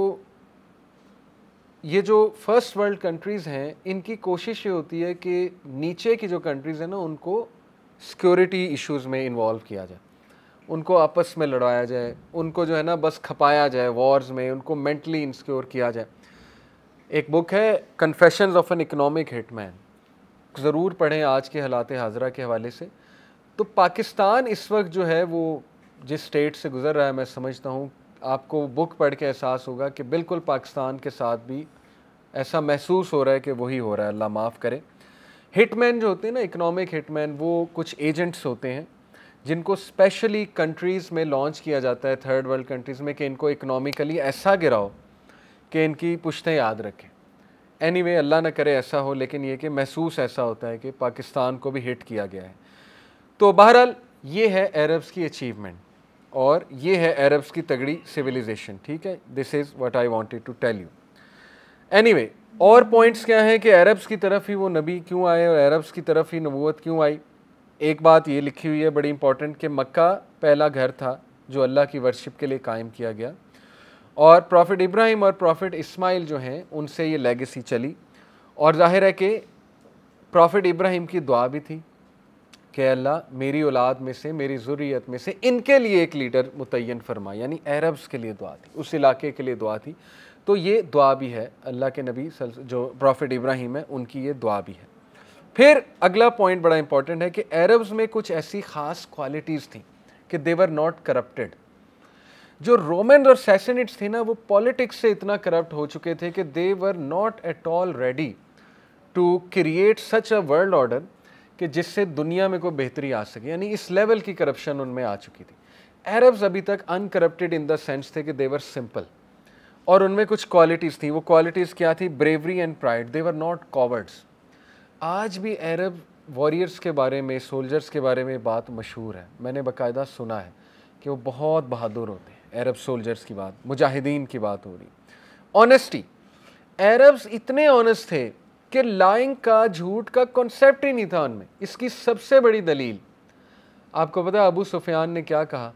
ये जो फर्स्ट वर्ल्ड कंट्रीज़ हैं इनकी कोशिश ये होती है कि नीचे की जो कंट्रीज़ हैं ना उनको सिक्योरिटी इश्यूज़ में इन्वॉल्व किया जाए उनको आपस में लड़वाया जाए उनको जो है ना बस खपाया जाए वॉर्स में उनको मेंटली इंसिक्योर किया जाए एक बुक है Confession of an Economic Hitman ज़रूर पढ़ें आज के हालात हाजरा के हवाले से तो पाकिस्तान इस वक्त जो है वो जिस स्टेट से गुज़र रहा है मैं समझता हूँ आपको बुक पढ़ के एहसास होगा कि बिल्कुल पाकिस्तान के साथ भी ऐसा महसूस हो रहा है कि वही हो रहा है अल्लाह माफ़ करे हिटमैन जो होते हैं ना इकनॉमिक हिटमैन वो कुछ एजेंट्स होते हैं जिनको स्पेशली कंट्रीज़ में लॉन्च किया जाता है थर्ड वर्ल्ड कंट्रीज़ में कि इनको इकनॉमिकली ऐसा गिराओ कि इनकी पुश्तें याद रखें एनी anyway, अल्लाह ना करे ऐसा हो लेकिन ये कि महसूस ऐसा होता है कि पाकिस्तान को भी हिट किया गया है तो बहरहाल ये है अरब्स की अचीवमेंट और ये है अरब्स की तगड़ी सिविलाइजेशन ठीक है this is what I wanted to tell you anyway और पॉइंट्स क्या हैं कि अरब्स की तरफ ही वो नबी क्यों आए और अरब्स की तरफ ही नबूत क्यों आई एक बात ये लिखी हुई है बड़ी इंपॉर्टेंट कि मक्का पहला घर था जो अल्लाह की वर्शिप के लिए कायम किया गया और प्रॉफिट इब्राहिम और प्रॉफिट इस्माइल जो हैं उनसे ये लेगेसी चली और जाहिर है कि प्रॉफिट इब्राहिम की दुआ भी थी कि अल्लाह मेरी औलाद में से मेरी ज़ुरियत में से इनके लिए एक लीडर मुतन फरमा यानी अरब्स के लिए दुआ थी उस इलाके के लिए दुआ थी तो ये दुआ भी है अल्लाह के नबी जो प्रॉफिट इब्राहिम है उनकी ये दुआ भी है फिर अगला पॉइंट बड़ा इंपॉर्टेंट है कि अरब्स में कुछ ऐसी ख़ास क्वालिटीज़ थी कि देवर नॉट करप्टेड जो रोमन और सैसनिट्स थे ना वो पॉलिटिक्स से इतना करप्ट हो चुके थे कि they were not at all ready to create such a world order कि जिससे दुनिया में कोई बेहतरी आ सके यानी इस लेवल की करप्शन उनमें आ चुकी थी अरब्स अभी तक अनकरप्टेड इन द सेंस थे कि देवर सिंपल और उनमें कुछ क्वालिटीज़ थी वो क्वालिटीज़ क्या थी bravery and pride they were not cowards आज भी अरब वॉरियर्स के बारे में सोल्जर्स के बारे में बात मशहूर है मैंने बाकायदा सुना है कि वो बहुत बहादुर होते हैं अरब सोल्जर्स की बात मुजाहिदीन की बात हो रही ऑनेस्टी अरब्स इतने ऑनेस्ट थे कि लाइंग का झूठ का कॉन्सेप्ट ही नहीं था उनमें इसकी सबसे बड़ी दलील आपको पता अबू सुफियान ने क्या कहा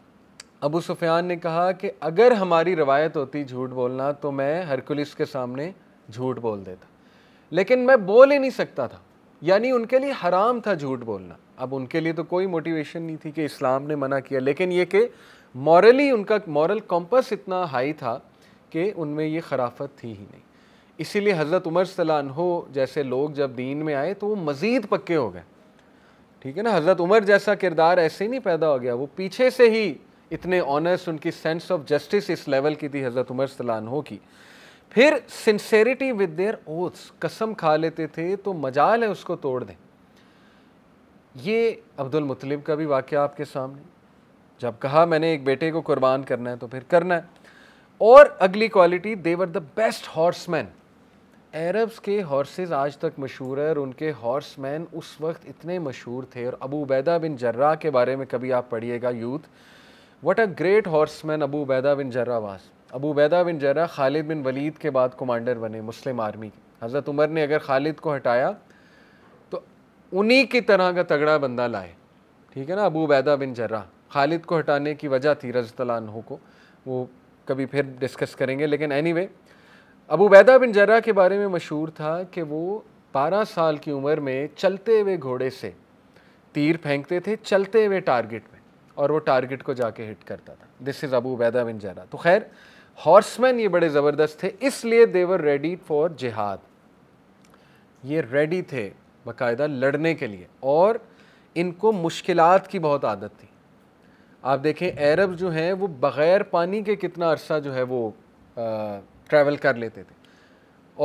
अबू सुफियान ने कहा कि अगर हमारी रवायत होती झूठ बोलना तो मैं हरकुलिस के सामने झूठ बोल देता लेकिन मैं बोल ही नहीं सकता था यानी उनके लिए हराम था झूठ बोलना अब उनके लिए तो कोई मोटिवेशन नहीं थी कि इस्लाम ने मना किया लेकिन ये कि मॉरली उनका मॉरल कॉम्पस इतना हाई था कि उनमें ये खराफत थी ही नहीं इसीलिए हज़रत उमर हो जैसे लोग जब दीन में आए तो वो मज़ीद पक्के हो गए ठीक है ना हज़रत उमर जैसा किरदार ऐसे ही नहीं पैदा हो गया वो पीछे से ही इतने ऑनर्स उनकी सेंस ऑफ जस्टिस इस लेवल की थी हज़रत उमर हो की फिर सिंसेरिटी विद देयर ओथ्स कसम खा लेते थे तो मजाल है उसको तोड़ दें ये अब्दुल मुतलिब का भी वाक्य आपके सामने जब कहा मैंने एक बेटे को कुर्बान करना है तो फिर करना है और अगली quality they were the best horseman Arabs के हॉर्सेज आज तक मशहूर है और उनके हॉर्समैन उस वक्त इतने मशहूर थे और अबू उबैदा बिन जर्रा के बारे में कभी आप पढ़िएगा youth what a great horseman Abu Ubaidah bin Jarrah was Abu Ubaidah bin Jarra Khalid bin Waleed के बाद कमांडर बने मुस्लिम आर्मी के हज़रत उमर ने अगर खालिद को हटाया तो उन्हीं की तरह का तगड़ा बंदा लाए ठीक है ना अबू उबैदा बिन जर्रा खालिद को हटाने की वजह थी रजतला को वो कभी फिर डिस्कस करेंगे लेकिन any anyway, Abu Ubaidah bin Jarrah के बारे में मशहूर था कि वो 12 साल की उम्र में चलते हुए घोड़े से तीर फेंकते थे चलते हुए टारगेट में और वो टारगेट को जाके हिट करता था this is Abu Ubaidah bin Jarrah तो खैर हॉर्समैन ये बड़े ज़बरदस्त थे इसलिए देवर रेडी फॉर जिहाद ये रेडी थे बाकायदा लड़ने के लिए और इनको मुश्किल की बहुत आदत थी आप देखें अरब जो हैं वो बग़ैर पानी के कितना अरसा जो है वो आ, ट्रैवल कर लेते थे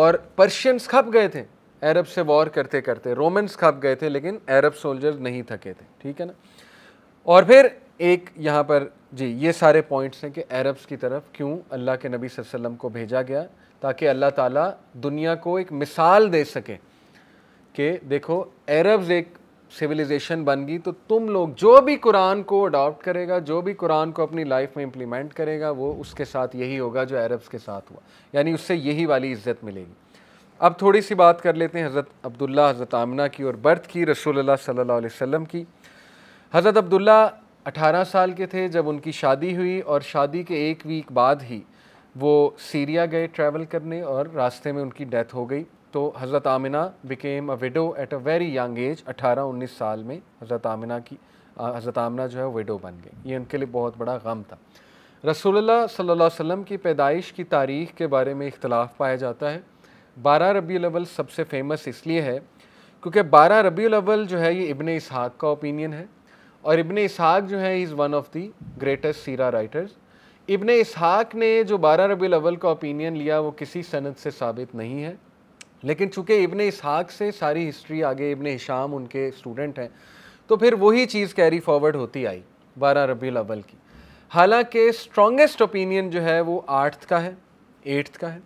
और पर्शियंस खप गए थे अरब से वॉर करते करते रोमन्स खप गए थे लेकिन अरब सोल्जर नहीं थके थे ठीक है ना और फिर एक यहाँ पर जी ये सारे पॉइंट्स हैं कि अरब्स की तरफ क्यों अल्लाह के नबी वसल्लम को भेजा गया ताकि अल्लाह ताला दुनिया को एक मिसाल दे सके कि देखो अरब्स एक सिविलाइजेशन बन गई तो तुम लोग जो भी कुरान को अडॉप्ट करेगा जो भी कुरान को अपनी लाइफ में इम्प्लीमेंट करेगा वो उसके साथ यही होगा जो अरब्स के साथ हुआ यानी उससे यही वाली इज्जत मिलेगी अब थोड़ी सी बात कर लेते हैं हज़रत अब्दुल्ला हज़रत आमना की और बर्थ की रसूल सल्ला वसम की हज़रत अब्दुल्ला अठारह साल के थे जब उनकी शादी हुई और शादी के एक वीक बाद ही वो सीरिया गए ट्रैवल करने और रास्ते में उनकी डेथ हो गई तो हज़रत Amina became a widow at a very young age 18-19 साल में हज़रत आमिना की हज़रत आमिना जो है विडो बन गई ये उनके लिए बहुत बड़ा गम था रसोल्ला सल्ला वसम की पैदाइश की तारीख़ के बारे में इख्तलाफ पाया जाता है बारह रबी अवल सबसे फ़ेमस इसलिए है क्योंकि बारह रबी अवल जो है ये इबन इसहाक़ का ओपिनियन है और इबन इसहाक़ जो है is one of the greatest सीरा राइटर्स इबन इसहाक़ ने जो बारह रबी अवल का ओपिनियन लिया वो किसी सनत से साबित नहीं है लेकिन चूंकि इबन इसहाक से सारी हिस्ट्री आगे इबन हिशाम उनके स्टूडेंट हैं तो फिर वही चीज़ कैरी फॉरवर्ड होती आई बारह रबी अव्वल की हालांकि स्ट्रॉन्गेस्ट ओपिनियन जो है वो आर्थ का है एट्थ का है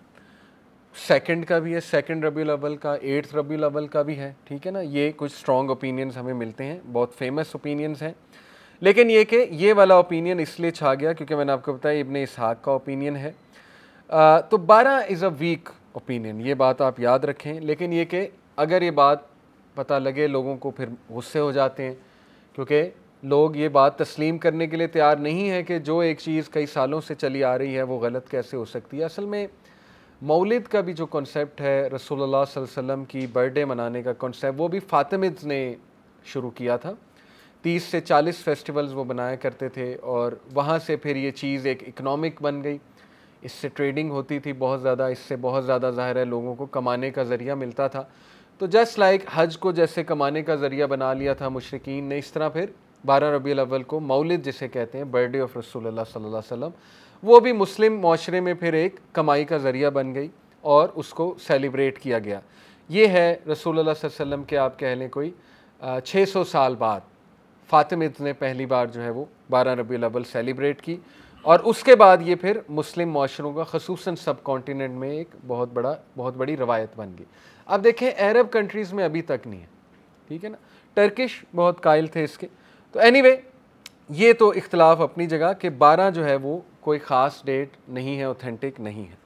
सेकंड का भी है सेकंड रबी अव्वल का एट्थ रबी अव्वल का भी है ठीक है ना ये कुछ स्ट्रॉन्ग ओपिनियंस हमें मिलते हैं बहुत फेमस ओपिनियंस हैं लेकिन ये कि ये वाला ओपिनियन इसलिए छा गया क्योंकि मैंने आपको बताया इबन इसहाक का ओपिनियन है आ, तो बारह इज़ अ वीक ओपिनियन ये बात आप याद रखें लेकिन ये कि अगर ये बात पता लगे लोगों को फिर गुस्से हो जाते हैं क्योंकि लोग ये बात तस्लीम करने के लिए तैयार नहीं है कि जो एक चीज़ कई सालों से चली आ रही है वो गलत कैसे हो सकती है असल में मौलिद का भी जो कॉन्सेप्ट है रसोल्ला वसम की बर्थडे मनाने का कॉन्सेप्ट वो भी फ़ातिमज ने शुरू किया था तीस से चालीस फेस्टिवल्स वो बनाया करते थे और वहाँ से फिर ये चीज़ एक इकनॉमिक बन गई इससे ट्रेडिंग होती थी बहुत ज़्यादा इससे बहुत ज़्यादा ज़ाहिर है लोगों को कमाने का ज़रिया मिलता था तो जस्ट लाइक हज को जैसे कमाने का ज़रिया बना लिया था मशरकिन ने इस तरह फिर बारह रबी अव्वल को मौलद जिसे कहते हैं बर्थडे ऑफ रसूलुल्लाह सल्लल्लाहु अलैहि वसल्लम वो भी मुस्लिम माशरे में फिर एक कमाई का ज़रिया बन गई और उसको सेलिब्रेट किया गया ये है रसूलुल्लाह वसल्लम के आप कह लें कोई छः सौ साल बाद फातिमा ने पहली बार जो है वो बारह रबी अव्वल सेलिब्रेट की और उसके बाद ये फिर मुस्लिम माशरों का खसूस सब कॉन्टीनेंट में एक बहुत बड़ा बहुत बड़ी रवायत बन गई अब देखें अरब कंट्रीज़ में अभी तक नहीं है ठीक है ना टर्किश बहुत कायल थे इसके तो एनी anyway, ये तो इख्तलाफ अपनी जगह कि बारह जो है वो कोई ख़ास डेट नहीं है ऑथेंटिक नहीं है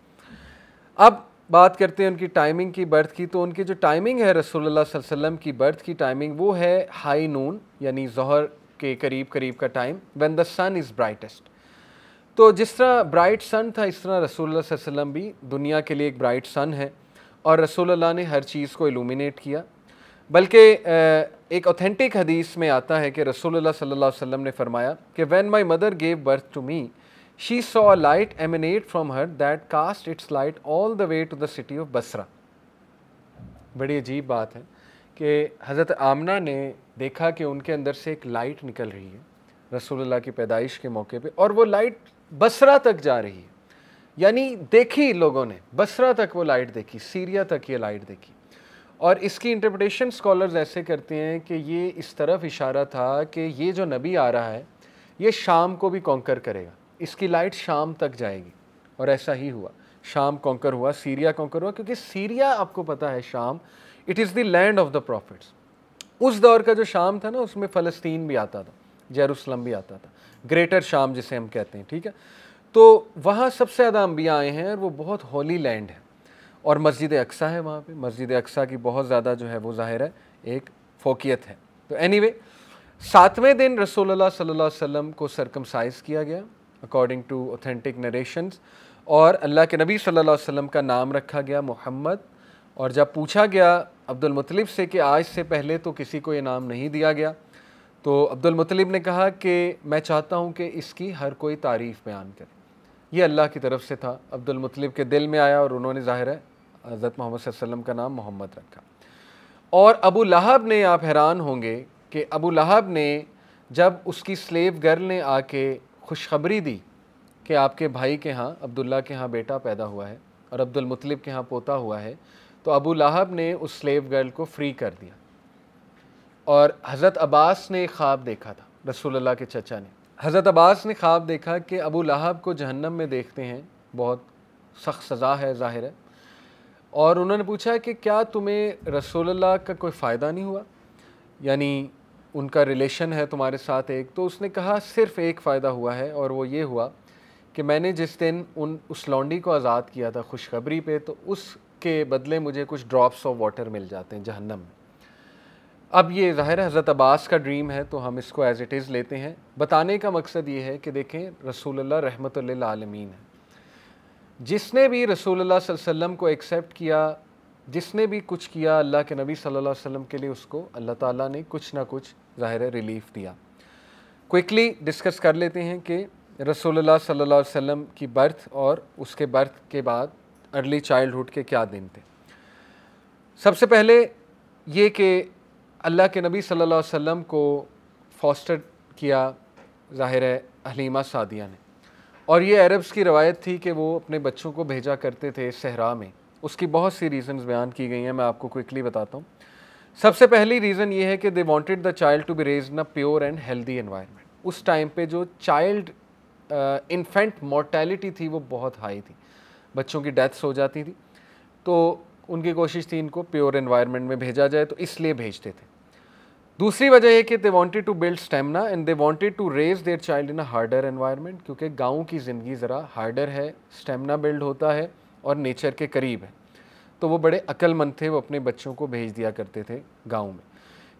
अब बात करते हैं उनकी टाइमिंग की बर्थ की तो उनकी जो टाइमिंग है रसोल्ला वसम की बर्थ की टाइमिंग वो है हाई नून यानी जहर के करीब करीब का time when the sun is brightest तो जिस तरह ब्राइट सन था इस तरह रसूल वसम भी दुनिया के लिए एक ब्राइट सन है और रसूल ने हर चीज़ को इलूमिनेट किया बल्कि एक ऑथेंटिक हदीस में आता है कि रसूल सल्ला वसम ने फरमाया कि when my mother gave birth to me she saw a light emanate from her that cast its light all the way to the city of Basra बड़ी अजीब बात है कि हज़रत आमना ने देखा कि उनके अंदर से एक लाइट निकल रही है रसोल्ला की पैदाइश के मौके पर और वो लाइट बसरा तक जा रही है यानी देखी लोगों ने बसरा तक वो लाइट देखी सीरिया तक ये लाइट देखी और इसकी इंटरप्रटेशन स्कॉलर्स ऐसे करते हैं कि ये इस तरफ इशारा था कि ये जो नबी आ रहा है ये शाम को भी कॉन्कर करेगा इसकी लाइट शाम तक जाएगी और ऐसा ही हुआ शाम कॉन्कर हुआ सीरिया कॉन्कर हुआ क्योंकि सीरिया आपको पता है शाम it is the land of the prophets उस दौर का जो शाम था ना उसमें फ़लस्तीन भी आता था जेरूसलम भी आता था ग्रेटर शाम जिसे हम कहते हैं ठीक है तो वहाँ सबसे ज़्यादा अम्बिया आए हैं और वो बहुत होली लैंड है और मस्जिद अक्सा है वहाँ पे मस्जिद अक्सा की बहुत ज़्यादा जो है वो ज़ाहिर है एक फोकियत है तो एनी वे सातवें दिन रसोल्ला सल्ला वसम को सरकमसाइज किया गया अकॉर्डिंग टू ऑथेंटिक नरेशंस और अल्लाह के नबी सल्ला वसम का नाम रखा गया मोहम्मद और जब पूछा गया अब्दुल से कि आज से पहले तो किसी को ये नाम नहीं दिया गया तो अब्दुल मुतलिब ने कहा कि मैं चाहता हूँ कि इसकी हर कोई तारीफ़ बयान करे ये अल्लाह की तरफ से था अब्दुल मुतलिब के दिल में आया और उन्होंने ज़ाहिर है हज़रत मोहम्मद वसल्लम का नाम मोहम्मद रखा और अबू लहब ने आप हैरान होंगे कि अबू लहब ने जब उसकी स्लेव गर्ल ने आके खुशखबरी दी कि आपके भाई के यहाँ अब्दुल्ला के यहाँ बेटा पैदा हुआ है और अब्दुल मुतलिब के यहाँ पोता हुआ है तो अबू लहब ने उस स्लेव गर्ल को फ्री कर दिया और हज़रत अब्बास ने एक ख्वाब देखा था रसूलुल्लाह के चचा ने हज़रत अब्बास ने ख्वाब देखा कि अबू लहाब को जहन्नम में देखते हैं बहुत सख्त सज़ा है ज़ाहिर है और उन्होंने पूछा कि क्या तुम्हें रसूलुल्लाह का कोई फ़ायदा नहीं हुआ यानी उनका रिलेशन है तुम्हारे साथ एक तो उसने कहा सिर्फ़ एक फ़ायदा हुआ है और वो ये हुआ कि मैंने जिस दिन उन उस लॉन्डी को आज़ाद किया था खुशखबरी पे तो उसके बदले मुझे कुछ ड्रॉप्स ऑफ वाटर मिल जाते हैं जहन्नम में अब ये ज़ाहिर हज़रत अब्बास का ड्रीम है तो हम इसको एज़ इट इज़ लेते हैं बताने का मकसद ये है कि देखें रसूलुल्लाह रहमत आलमीन है जिसने भी रसूलुल्लाह वसल्लम को एक्सेप्ट किया जिसने भी कुछ किया अल्लाह के नबी सल्लल्लाहु अलैहि वसल्लम के लिए उसको अल्लाह ताला ने कुछ ना कुछ ज़ाहिर रिलीफ दिया क्विकली डिस्कस कर लेते हैं कि रसूल सल्ला वसम की बर्थ और उसके बर्थ के बाद अर्ली चाइल्डहुड के क्या दिन थे सबसे पहले ये कि अल्लाह के नबी सल्लल्लाहु अलैहि वसल्लम को फॉस्टर किया ज़ाहिर है हलीमा सादिया ने और ये अरब्स की रवायत थी कि वो अपने बच्चों को भेजा करते थे सहरा में उसकी बहुत सी रीज़न्स बयान की गई हैं मैं आपको क्विकली बताता हूँ सबसे पहली रीज़न ये है कि they wanted the child to be raise in a pure and healthy environment उस टाइम पे जो चाइल्ड इन्फेंट मोर्टेलिटी थी वो बहुत हाई थी बच्चों की डेथ्स हो जाती थी तो उनकी कोशिश थी इनको प्योर इन्वायरमेंट में भेजा जाए तो इसलिए भेजते थे दूसरी वजह ये कि they wanted to build stamina and they wanted to raise their child in a harder environment क्योंकि गांव की ज़िंदगी ज़रा हार्डर है स्टेमिना बिल्ड होता है और नेचर के करीब है तो वो बड़े अक्लमंद थे वो अपने बच्चों को भेज दिया करते थे गाँव में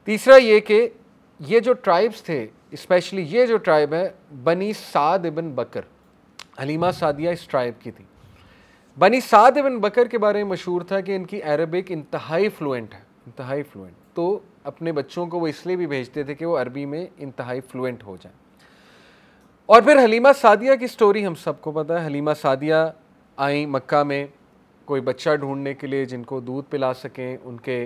तीसरा ये कि ये जो ट्राइब्स थे स्पेशली ये जो ट्राइब है बनी साद इबन बकर हलीमा सादिया इस ट्राइब की थी बनी साद इबन बकर के बारे में मशहूर था कि इनकी अरबिक इंतहाई फ्लुएंट है इंतहाई फ्लुएंट तो अपने बच्चों को वो इसलिए भी भेजते थे कि वो अरबी में इंतहाई फ्लुएंट हो जाए और फिर हलीमा सादिया की स्टोरी हम सबको पता है हलीमा सादिया आई मक्का में कोई बच्चा ढूंढने के लिए जिनको दूध पिला सकें उनके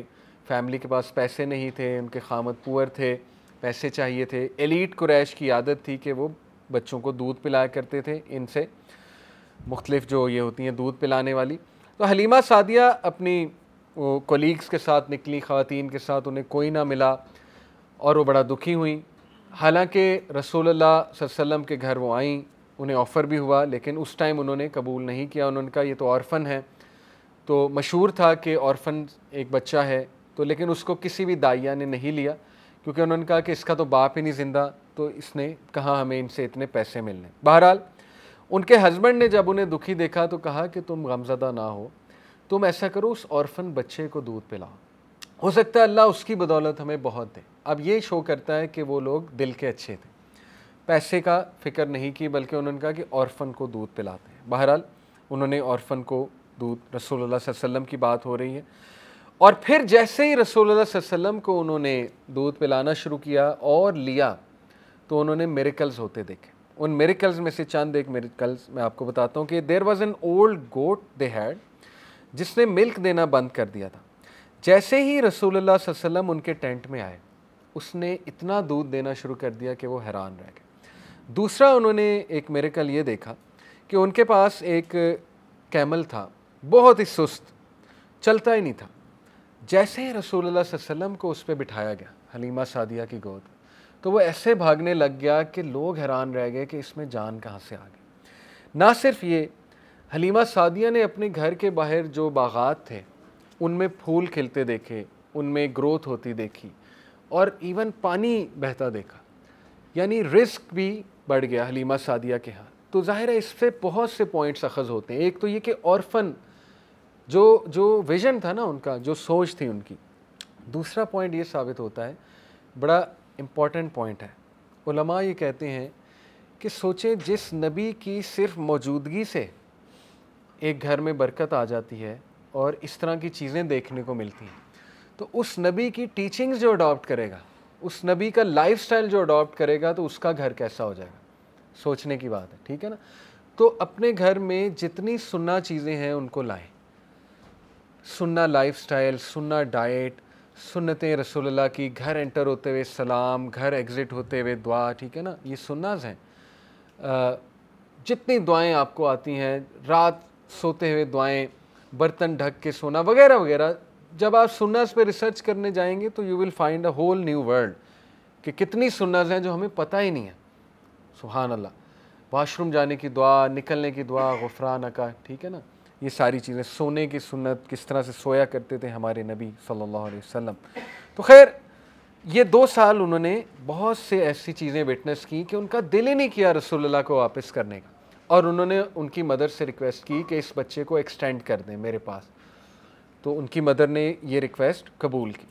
फैमिली के पास पैसे नहीं थे उनके ख़ामत पुअर थे पैसे चाहिए थे एलिट कुरैश की आदत थी कि वो बच्चों को दूध पिलाया करते थे इनसे मुख्तलिफ जो ये होती हैं दूध पिलाने वाली तो हलीमा सादिया अपनी वो कोलीग्स के साथ निकली ख़वान के साथ उन्हें कोई ना मिला और वो बड़ा दुखी हुई हालांकि रसूल वसम के घर वो आईं उन्हें ऑफ़र भी हुआ लेकिन उस टाइम उन्होंने कबूल नहीं किया उन्होंने कहा ये तो औरफन है तो मशहूर था कि औरफन एक बच्चा है तो लेकिन उसको किसी भी दाइया ने नहीं लिया क्योंकि उन्होंने कहा कि इसका तो बाप ही नहीं ज़िंदा तो इसने कहा हमें इनसे इतने पैसे मिलने बहरहाल उनके हस्बैंड ने जब उन्हें दुखी देखा तो कहा कि तुम गमज़दा ना हो तुम ऐसा करो उस औरफन बच्चे को दूध पिलाओ हो सकता है अल्लाह उसकी बदौलत हमें बहुत दे अब ये शो करता है कि वो लोग दिल के अच्छे थे पैसे का फिक्र नहीं की बल्कि उन्होंने कहा कि ऑर्फन को दूध पिलाते हैं बहरहाल उन्होंने औरफन को दूध रसोल्ला वसम की बात हो रही है और फिर जैसे ही रसोल्ला वसम को उन्होंने दूध पिलाना शुरू किया और लिया तो उन्होंने मेरिकल्स होते देखे उन मेरिकल्स में से चंद एक मेरिकल्स मैं आपको बताता हूँ कि there was an old goat they had जिसने मिल्क देना बंद कर दिया था जैसे ही रसूलुल्लाह वसल्लम उनके टेंट में आए उसने इतना दूध देना शुरू कर दिया कि वो हैरान रह गए दूसरा उन्होंने एक मेरे कल ये देखा कि उनके पास एक कैमल था बहुत ही सुस्त चलता ही नहीं था जैसे ही रसूलुल्लाह वसल्लम को उस पर बिठाया गया हलीमा सादिया की गोद तो वो ऐसे भागने लग गया कि लोग हैरान रह गए कि इसमें जान कहाँ से आ गई ना सिर्फ ये हलीमा सादिया ने अपने घर के बाहर जो बागात थे उनमें फूल खिलते देखे उनमें ग्रोथ होती देखी और इवन पानी बहता देखा यानी रिस्क भी बढ़ गया हलीमा सादिया के यहाँ तो ज़ाहिर है इससे बहुत से पॉइंट्स अखज़ होते हैं एक तो ये कि औरफन जो जो विज़न था ना उनका जो सोच थी उनकी दूसरा पॉइंट ये साबित होता है बड़ा इम्पॉर्टेंट पॉइंट है उलमा ये कहते हैं कि सोचें जिस नबी की सिर्फ मौजूदगी से एक घर में बरकत आ जाती है और इस तरह की चीज़ें देखने को मिलती हैं तो उस नबी की टीचिंग्स जो अडॉप्ट करेगा उस नबी का लाइफस्टाइल जो अडॉप्ट करेगा तो उसका घर कैसा हो जाएगा सोचने की बात है ठीक है ना तो अपने घर में जितनी सुन्ना चीज़ें हैं उनको लाएं लाइफ लाइफस्टाइल सुनना डाइट सुनते रसोल्ला की घर एंटर होते हुए सलाम घर एग्ज़िट होते हुए दुआ ठीक है ना ये सुन्नाज हैं जितनी दुआएं आपको आती हैं रात सोते हुए दुआएं बर्तन ढक के सोना वगैरह वगैरह जब आप सुन्नास पे रिसर्च करने जाएंगे तो you will find a whole new world कि कितनी सुन्नस हैं जो हमें पता ही नहीं है सुबहान अल्लाह वाशरूम जाने की दुआ निकलने की दुआ गफरान का ठीक है ना ये सारी चीज़ें सोने की सुन्नत किस तरह से सोया करते थे हमारे नबी सल्लल्लाहु अलैहि वसल्लम तो खैर ये दो साल उन्होंने बहुत से ऐसी चीज़ें विटनेस की कि उनका दिल ही नहीं किया रसोल्ला को वापस करने का और उन्होंने उनकी मदर से रिक्वेस्ट की कि इस बच्चे को एक्सटेंड कर दें मेरे पास तो उनकी मदर ने ये रिक्वेस्ट कबूल की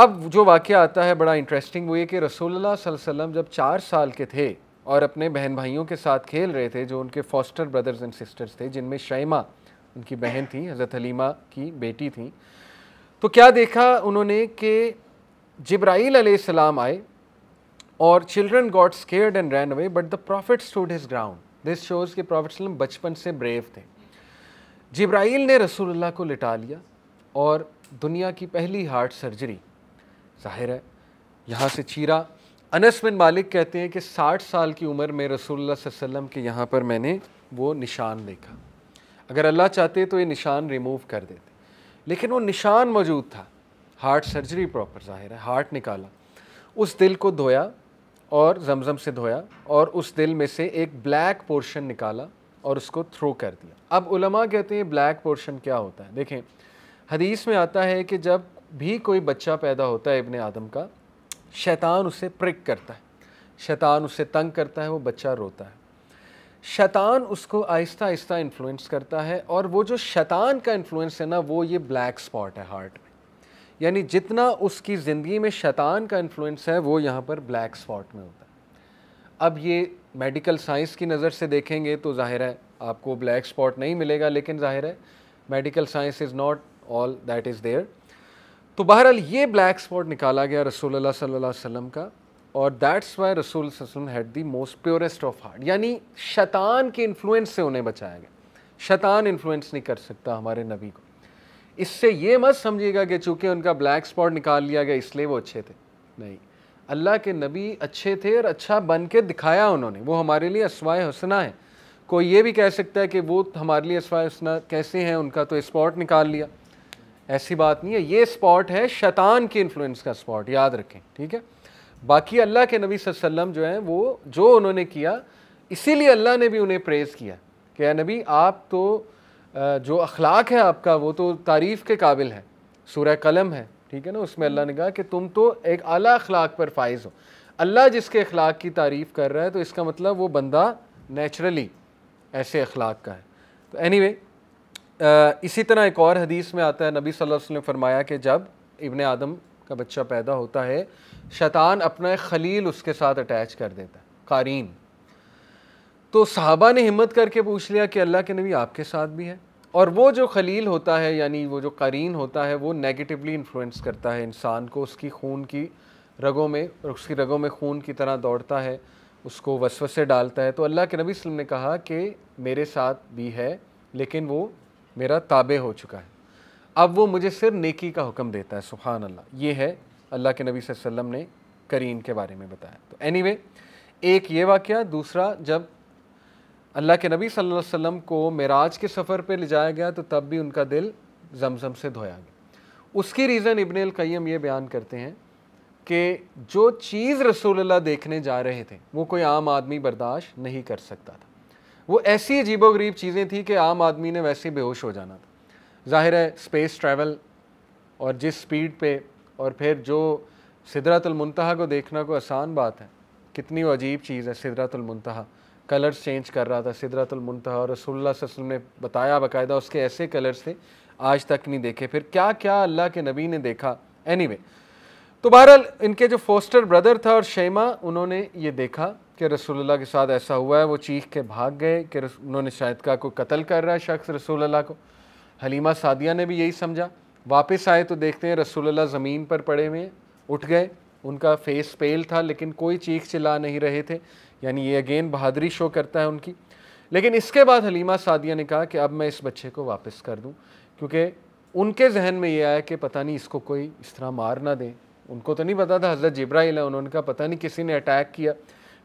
अब जो वाक़ आता है बड़ा इंटरेस्टिंग वो ये कि रसोल्ला वसम जब चार साल के थे और अपने बहन भाइयों के साथ खेल रहे थे जो उनके फॉस्टर ब्रदर्स एंड सिस्टर्स थे जिनमें शैमा उनकी बहन थी हज़रत हलीमा की बेटी थी तो क्या देखा उन्होंने कि जब्राईल सलाम आए और children got scared and ran away but the prophet stood his ground this shows के प्रॉफिट बचपन से ब्रेव थे जब्राइल ने रसूलुल्लाह को लिटा लिया और दुनिया की पहली हार्ट सर्जरी जाहिर है यहाँ से चीरा अनस बिन मालिक कहते हैं कि 60 साल की उम्र में रसूलुल्लाह वसल्लम के यहाँ पर मैंने वो निशान देखा अगर अल्लाह चाहते तो ये निशान रिमूव कर देते लेकिन वो निशान मौजूद था हार्ट सर्जरी प्रॉपर जाहिर है हार्ट निकाला उस दिल को धोया और जमजम से धोया और उस दिल में से एक ब्लैक पोर्शन निकाला और उसको थ्रो कर दिया अब उलमा कहते हैं ब्लैक पोर्शन क्या होता है देखें हदीस में आता है कि जब भी कोई बच्चा पैदा होता है इबन आदम का शैतान उसे प्रिक करता है शैतान उसे तंग करता है वो बच्चा रोता है शैतान उसको आहिस्ता आहिस्ता इन्फ्लुएंस करता है और वो जो शैतान का इन्फ्लुएंस है ना वो ये ब्लैक स्पॉट है हार्ट यानी जितना उसकी ज़िंदगी में शैतान का इन्फ्लुएंस है वो यहाँ पर ब्लैक स्पॉट में होता है अब ये मेडिकल साइंस की नज़र से देखेंगे तो ज़ाहिर है आपको ब्लैक स्पॉट नहीं मिलेगा लेकिन ज़ाहिर है medical science is not all that is there तो बहरहाल ये ब्लैक स्पॉट निकाला गया रसूल वसम का और दैट्स वाई रसूल had the most purest of heart यानी शैतान के इन्फ्लुएंस से उन्हें बचाया गया शैतान इन्फ्लुएंस नहीं कर सकता हमारे नबी को इससे ये मत समझिएगा कि चूंकि उनका ब्लैक स्पॉट निकाल लिया गया इसलिए वो अच्छे थे नहीं अल्लाह के नबी अच्छे थे और अच्छा बन के दिखाया उन्होंने वो हमारे लिए असवाए हसना है कोई ये भी कह सकता है कि वो हमारे लिए असवाए हसना कैसे हैं उनका तो स्पॉट निकाल लिया ऐसी बात नहीं है ये स्पॉट है शैतान की इन्फ्लुएंस का स्पॉट याद रखें ठीक है बाकी अल्लाह के नबी सल्लम जो हैं वो जो उन्होंने किया इसीलिए अल्लाह ने भी उन्हें प्रेज़ किया कि नबी आप तो जो अखलाक है आपका वो तो तारीफ़ के काबिल है सूर्य कलम है ठीक है ना उसमें अल्लाह ने कहा कि तुम तो एक अला अखलाक पर फाइज हो अल्लाह जिसके अखलाक की तारीफ़ कर रहा है तो इसका मतलब वो बंदा नेचुरली ऐसे अखलाक का है तो एनी anyway, इसी तरह एक और हदीस में आता है नबी सल्लल्लाहु अलैहि वसल्लम ने फरमाया कि जब इबन आदम का बच्चा पैदा होता है शैतान अपना खलील उसके साथ अटैच कर देता है कारीन तो साहबा ने हिम्मत करके पूछ लिया कि अल्लाह के नबी आपके साथ भी है और वो जो खलील होता है यानी वो जो करीन होता है वो नेगेटिवली इन्फ्लुएंस करता है इंसान को उसकी खून की रगों में उसकी रगों में खून की तरह दौड़ता है उसको वसवसे डालता है तो अल्लाह के नबी वसम ने कहा कि मेरे साथ भी है लेकिन वो मेरा ताबे हो चुका है अब वो मुझे सिर्फ नेकी का हुक्म देता है सुबहान अल्लाह ये है अल्लाह के नबी वसम ने करीन के बारे में बताया तो एनी anyway, एक ये वाक़ दूसरा जब अल्लाह के नबी सल्लल्लाहु अलैहि वसल्लम को मेराज के सफ़र पर ले जाया गया तो तब भी उनका दिल जमजम से धोया गया उसकी रीज़न इबन क़यम ये बयान करते हैं कि जो चीज़ रसूलुल्लाह देखने जा रहे थे वो कोई आम आदमी बर्दाश्त नहीं कर सकता था वो ऐसी अजीबो गरीब चीज़ें थी कि आम आदमी ने वैसे बेहोश हो जाना था ज़ाहिर है स्पेस ट्रैवल और जिस स्पीड पे और फिर जो सिदरातुलमतहा को देखना को आसान बात है कितनी वो अजीब चीज़ है सिदरातुलमतहा कलर्स चेंज कर रहा था सिदरतुल मुंतहा और रसोल्ला वसल्लम ने बताया बाकायदा उसके ऐसे कलर्स थे आज तक नहीं देखे फिर क्या क्या अल्लाह के नबी ने देखा एनी anyway, तो बहरहाल इनके जो फोस्टर ब्रदर था और शैमा उन्होंने ये देखा कि रसूलुल्लाह के साथ ऐसा हुआ है वो चीख के भाग गए कि उन्होंने शायद का कोई कत्ल कर रहा है शख्स रसूलुल्लाह को हलीमा सादिया ने भी यही समझा वापस आए तो देखते हैं रसूलुल्लाह ज़मीन पर पड़े हुए उठ गए उनका फेस पेल था लेकिन कोई चीख चिल्ला नहीं रहे थे यानी ये अगेन बहादरी शो करता है उनकी लेकिन इसके बाद हलीमा सादिया ने कहा कि अब मैं इस बच्चे को वापस कर दूं क्योंकि उनके जहन में ये आया कि पता नहीं इसको कोई इस तरह मार ना दे उनको तो नहीं पता था हज़रत जब्राइल है उन्होंने कहा पता नहीं किसी ने अटैक किया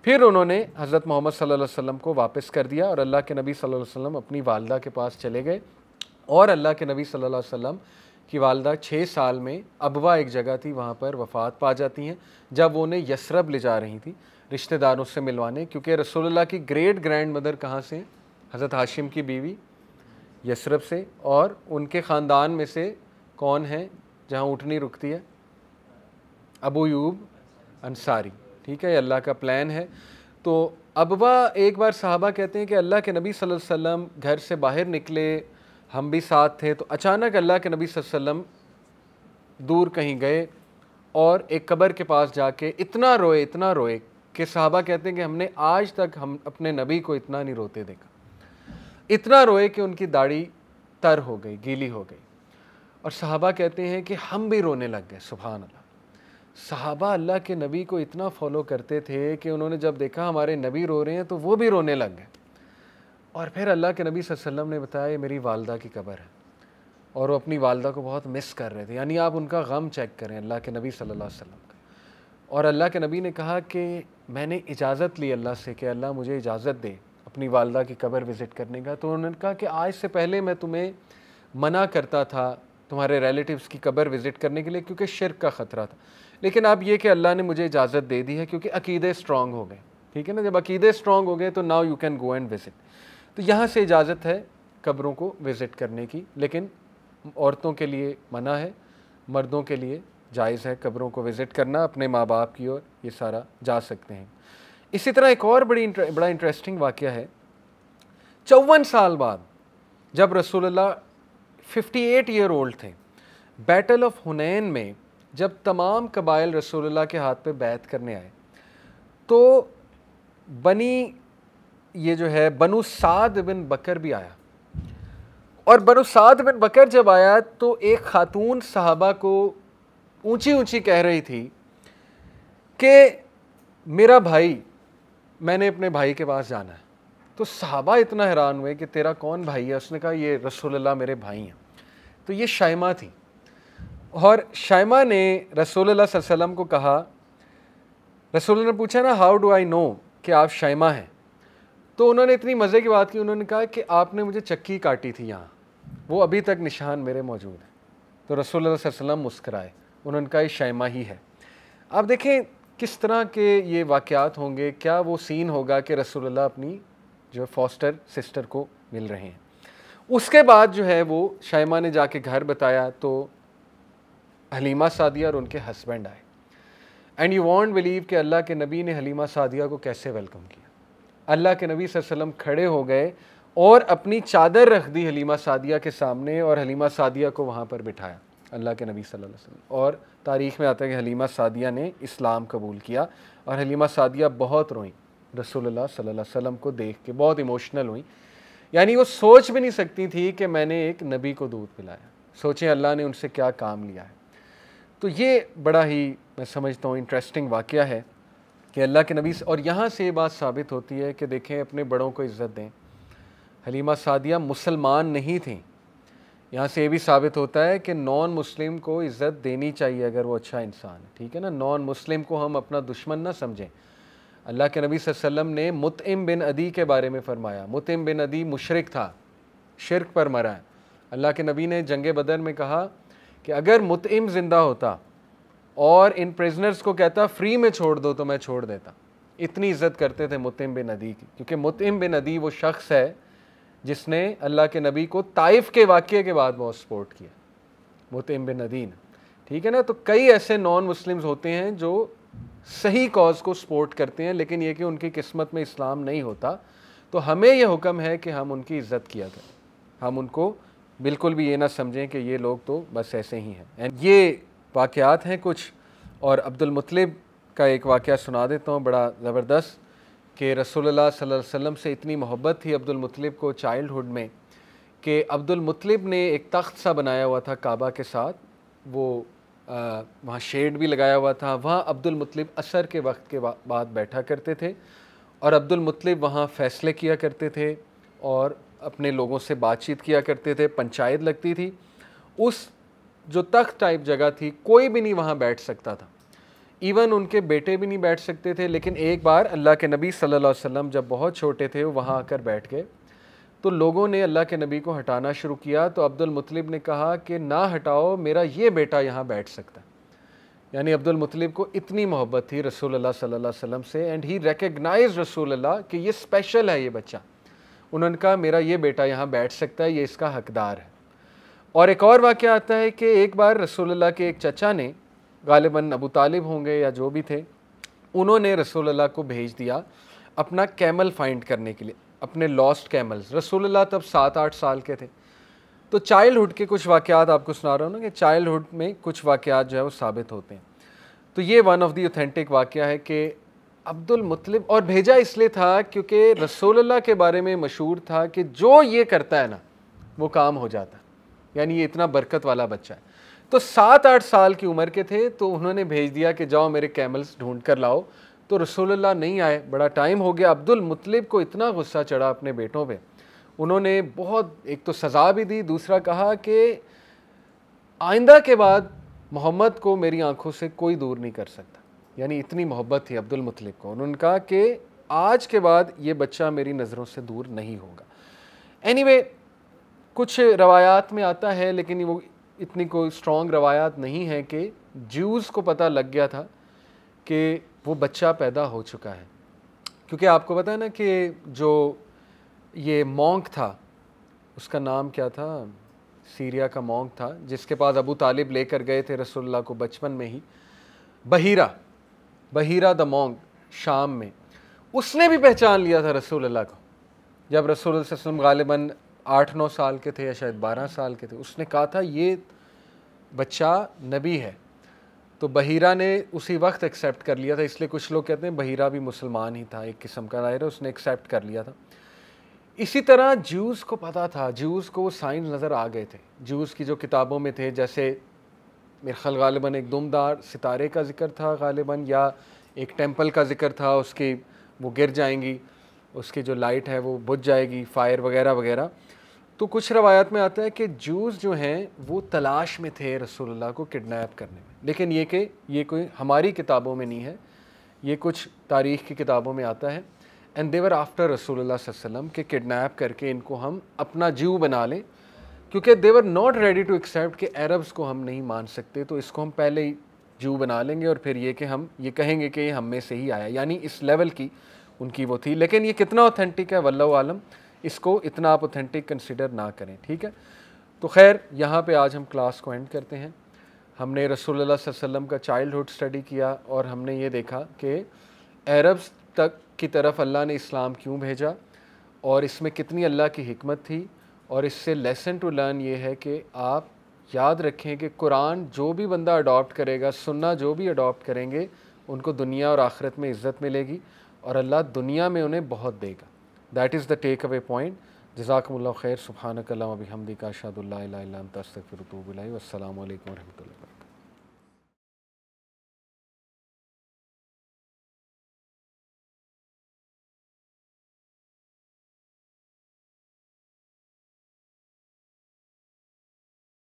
फिर उन्होंने हज़रत मोहम्मद सल्लल्लाहु अलैहि वसल्लम को वापस कर दिया और अल्लाह के नबी सल्लल्लाहु अलैहि वसल्लम अपनी वालदा के पास चले गए और अल्लाह के नबी सल्लल्लाहु अलैहि वसल्लम कि वालदा छः साल में अबवा एक जगह थी वहाँ पर वफ़ात पा जाती हैं जब वो उन्हें यसरब ले जा रही थी रिश्तेदारों से मिलवाने क्योंकि रसोल्ला की ग्रेट ग्रैंड मदर कहाँ से हज़रत हाशिम की बीवी यसरब से और उनके ख़ानदान में से कौन है जहाँ उठनी रुकती है अबूयूब अंसारी ठीक है ये अल्लाह का प्लान है तो अबवा एक बार साहबा कहते हैं कि अल्लाह के नबी सल्लल्लाहु अलैहि वसल्लम घर से बाहर निकले हम भी साथ थे तो अचानक अल्लाह के नबी वसल्लम दूर कहीं गए और एक कब्र के पास जाके इतना रोए इतना रोए कि साहबा कहते हैं कि हमने आज तक हम अपने नबी को इतना नहीं रोते देखा इतना रोए कि उनकी दाढ़ी तर हो गई गीली हो गई और साहबा कहते हैं कि हम भी रोने लग गए सुबह अल्लाह साहबा अल्लाह के नबी को इतना फॉलो करते थे कि उन्होंने जब देखा हमारे नबी रो रहे हैं तो वो भी रोने लग गए और फिर अल्लाह के नबी वसल्लम ने बताया मेरी वालदा की कब्र है और वो अपनी वालदा को बहुत मिस कर रहे थे यानी आप उनका गम चेक करें अल्लाह के नबी सल्लल्लाहु अलैहि वसल्लम का और अल्लाह के नबी ने कहा कि मैंने इजाज़त ली अल्लाह से कि अल्लाह मुझे इजाज़त दे अपनी वालदा की कब्र विज़िट करने का तो उन्होंने कहा कि आज से पहले मैं तुम्हें मना करता था तुम्हारे रिलेटिव्स की कब्र विज़िट करने के लिए क्योंकि शिरक का ख़तरा था लेकिन अब ये कि अल्लाह ने मुझे इजाज़त दे दी है क्योंकि अकीदे स्ट्रॉन्ग हो गए ठीक है ना जब अकीदे स्ट्रॉन्ग हो गए तो now you can go and visit तो यहाँ से इजाज़त है कब्रों को विज़िट करने की लेकिन औरतों के लिए मना है मर्दों के लिए जायज़ है कब्रों को विज़िट करना अपने माँ बाप की ओर ये सारा जा सकते हैं इसी तरह एक और बड़ी इंट्र, बड़ा इंटरेस्टिंग वाक़ है चौवन साल बाद जब रसूलुल्लाह 58 ईयर ओल्ड थे बैटल ऑफ हुनैन में जब तमाम कबाइल रसूलुल्लाह के हाथ पे बैत करने आए तो बनी ये जो है बनु साद बिन बकर भी आया और बनु साद बिन बकर जब आया तो एक खातून साहबा को ऊंची ऊंची कह रही थी कि मेरा भाई मैंने अपने भाई के पास जाना है तो साहबा इतना हैरान हुए कि तेरा कौन भाई है उसने कहा ये रसोल्ला मेरे भाई हैं तो ये शायमा थी और शायमा ने रसोल्ला वसम को कहा रसोल्ला ने पूछा ना हाउ डू आई नो कि आप शायमा हैं तो उन्होंने इतनी मज़े की बात की उन्होंने कहा कि आपने मुझे चक्की काटी थी यहाँ वो अभी तक निशान मेरे मौजूद है तो रसोल वसलम मुस्कराए उन्होंने कहा शैमा ही है आप देखें किस तरह के ये वाक़ात होंगे क्या वो सीन होगा कि रसोल्ला अपनी जो फॉस्टर सिस्टर को मिल रहे हैं उसके बाद जो है वो शैमा ने जाके घर बताया तो हलीमा सादिया और उनके हस्बैंड आए एंड यू वॉन्ट बिलीव कि अल्लाह के नबी ने हलीमा सादिया को कैसे वेलकम किया अल्लाह के नबी वसल्लम खड़े हो गए और अपनी चादर रख दी हलीमा सादिया के सामने और हलीमा सादिया को वहाँ पर बिठाया अल्लाह के नबी सल्लल्लाहु अलैहि वसल्लम और तारीख़ में आता है कि हलीमा सादिया ने इस्लाम कबूल किया और हलीमा सादिया बहुत रोई रसोल्ला सल्ला वसम को देख के बहुत इमोशनल हुई यानी वो सोच भी नहीं सकती थी कि मैंने एक नबी को दूध पिलाया सोचें अल्लाह ने उनसे क्या काम लिया है तो ये बड़ा ही मैं समझता हूँ इंटरेस्टिंग वाक़ है कि अल्लाह के नबी और यहाँ से ये बात साबित होती है कि देखें अपने बड़ों को इज़्ज़त दें हलीमा सादिया मुसलमान नहीं थी यहाँ से ये भी साबित होता है कि नॉन मुस्लिम को इज़्ज़त देनी चाहिए अगर वो अच्छा इंसान है ठीक है ना नॉन मुस्लिम को हम अपना दुश्मन ना समझें अल्लाह के नबी वसम ने मुतम बिन अदी के बारे में फ़रमाया मुतम बिन अदी मुशरक था शिरक पर मरा है अल्लाह के नबी ने जंग बदर में कहा कि अगर मुतम ज़िंदा होता और इन प्रिजनर्स को कहता फ्री में छोड़ दो तो मैं छोड़ देता इतनी इज्जत करते थे मुतिम बिन नदी की क्योंकि मुतिम बिन नदी वो शख्स है जिसने अल्लाह के नबी को ताइफ के वाक़े के बाद बहुत सपोर्ट किया मुतिम बिन नदी ने ठीक है ना तो कई ऐसे नॉन मुस्लिम्स होते हैं जो सही कॉज को सपोर्ट करते हैं लेकिन ये कि उनकी किस्मत में इस्लाम नहीं होता तो हमें यह हुक्म है कि हम उनकी इज़्ज़त किया करें हम उनको बिल्कुल भी ये ना समझें कि ये लोग तो बस ऐसे ही हैं एंड ये वाक़ात हैं कुछ और अब्दुलमतलब का एक वाक़ सुना देता हूँ बड़ा ज़बरदस्त कि रसोल्ला वसम से इतनी मोहब्बत थी अब्दुलमतलब को चाइल्ड हुड में कि अब्दुलमतलब ने एक तख्त सा बनाया हुआ था काबा के साथ वो वहाँ शेड भी लगाया हुआ था वहाँ अब्दुलमतलब असर के वक्त के बाद बैठा करते थे और अब्दुलमतलब वहाँ फ़ैसले किया करते थे और अपने लोगों से बातचीत किया करते थे पंचायत लगती थी उस जो तख्त टाइप जगह थी कोई भी नहीं वहाँ बैठ सकता था इवन उनके बेटे भी नहीं बैठ सकते थे लेकिन एक बार अल्लाह के नबी सल्लल्लाहु अलैहि वसल्लम जब बहुत छोटे थे वहाँ आकर बैठ गए तो लोगों ने अल्लाह के नबी को हटाना शुरू किया तो अब्दुल मुतलिब ने कहा कि ना हटाओ मेरा ये बेटा यहाँ बैठ सकता है यानी अब्दुल मुतलिब को इतनी मोहब्बत थी रसूल अल्लाह सल्लल्लाहु अलैहि वसल्लम से एंड ही रिकगनाइज रसूल अल्लाह कि ये स्पेशल है ये बच्चा उन्होंने कहा मेरा ये बेटा यहाँ बैठ सकता है ये इसका हकदार है और एक और वाक्य आता है कि एक बार रसोल्ला के एक चचा ने गालिबन अबू तालिब होंगे या जो भी थे उन्होंने रसोल्ला को भेज दिया अपना कैमल फाइंड करने के लिए अपने लॉस्ट कैमल्स रसोल्ला तब सात आठ साल के थे तो चाइल्डहुड के कुछ वाक़ात आपको सुना रहा हूँ ना कि चाइल्डहुड में कुछ वाक़ात जो है वो साबित होते हैं तो ये वन ऑफ़ दी ऑथेंटिक वाक़ है कि अब्दुल मुतलब और भेजा इसलिए था क्योंकि रसोल्ला के बारे में मशहूर था कि जो ये करता है ना वो काम हो जाता है यानी ये इतना बरकत वाला बच्चा है तो सात आठ साल की उम्र के थे तो उन्होंने भेज दिया कि जाओ मेरे कैमल्स ढूंढ कर लाओ तो रसोल्ला नहीं आए बड़ा टाइम हो गया अब्दुल मुतलिब को इतना गुस्सा चढ़ा अपने बेटों पे उन्होंने बहुत एक तो सज़ा भी दी दूसरा कहा कि आइंदा के बाद मोहम्मद को मेरी आंखों से कोई दूर नहीं कर सकता यानी इतनी मोहब्बत थी अब्दुल मुतलिब को उन्होंने कहा कि आज के बाद ये बच्चा मेरी नज़रों से दूर नहीं होगा एनी anyway, कुछ रवायात में आता है लेकिन वो इतनी कोई स्ट्रॉन्ग रवायात नहीं है कि जूस को पता लग गया था कि वो बच्चा पैदा हो चुका है क्योंकि आपको पता है ना कि जो ये मोंक था उसका नाम क्या था सीरिया का मोंक था जिसके पास अबू तालिब लेकर गए थे रसोल्ला को बचपन में ही बहीरा बहीरा द मोंग शाम में उसने भी पहचान लिया था अल्लाह को जब रसूल गालिबा आठ नौ साल के थे या शायद बारह साल के थे उसने कहा था ये बच्चा नबी है तो बहीरा ने उसी वक्त एक्सेप्ट कर लिया था इसलिए कुछ लोग कहते हैं बहीरा भी मुसलमान ही था एक किस्म का है उसने एक्सेप्ट कर लिया था इसी तरह जूस को पता था जूस को वो साइंस नज़र आ गए थे जूस की जो किताबों में थे जैसे मेरे ख्याल गालिबा एक दुमदार सितारे का जिक्र था गालिबा या एक टेम्पल का जिक्र था उसकी वो गिर जाएंगी उसकी जो लाइट है वो बुझ जाएगी फायर वगैरह वगैरह तो कुछ रवायात में आता है कि जूस जो हैं वो तलाश में थे रसोल्ला को किडनैप करने में लेकिन ये कि ये कोई हमारी किताबों में नहीं है ये कुछ तारीख़ की किताबों में आता है एंड देवर आफ्टर रसोल्ला वसलम के किडनैप करके इनको हम अपना जीव बना लें क्योंकि they were not ready to accept कि अरब्स को हम नहीं मान सकते तो इसको हम पहले ही जू बना लेंगे और फिर ये कि हम ये कहेंगे कि ये हम में से ही आया यानी इस लेवल की उनकी वो थी लेकिन ये कितना ऑथेंटिक है वल्लम आलम इसको इतना आप ऑथेंटिक कंसिडर ना करें ठीक है तो खैर यहाँ पे आज हम क्लास को एंड करते हैं हमने रसोल्ला वसम का चाइल्डहुड स्टडी किया और हमने ये देखा कि अरब्स तक की तरफ अल्लाह ने इस्लाम क्यों भेजा और इसमें कितनी अल्लाह की हमत थी और इससे लेसन टू लर्न ये है कि आप याद रखें कि कुरान जो भी बंदा अडोप्ट करेगा सुनना जो भी अडोप्ट करेंगे उनको दुनिया और आखिरत में इज़्ज़त मिलेगी और अल्लाह दुनिया में उन्हें बहुत देगा That is the takeaway point. Jazakumullah khair. Subhanakallahumma bihamdika. Ashhadu an la ilaha anta astaghfiruka wa atubu Wassalamu alaikum warahmatullahi wabarakatuh.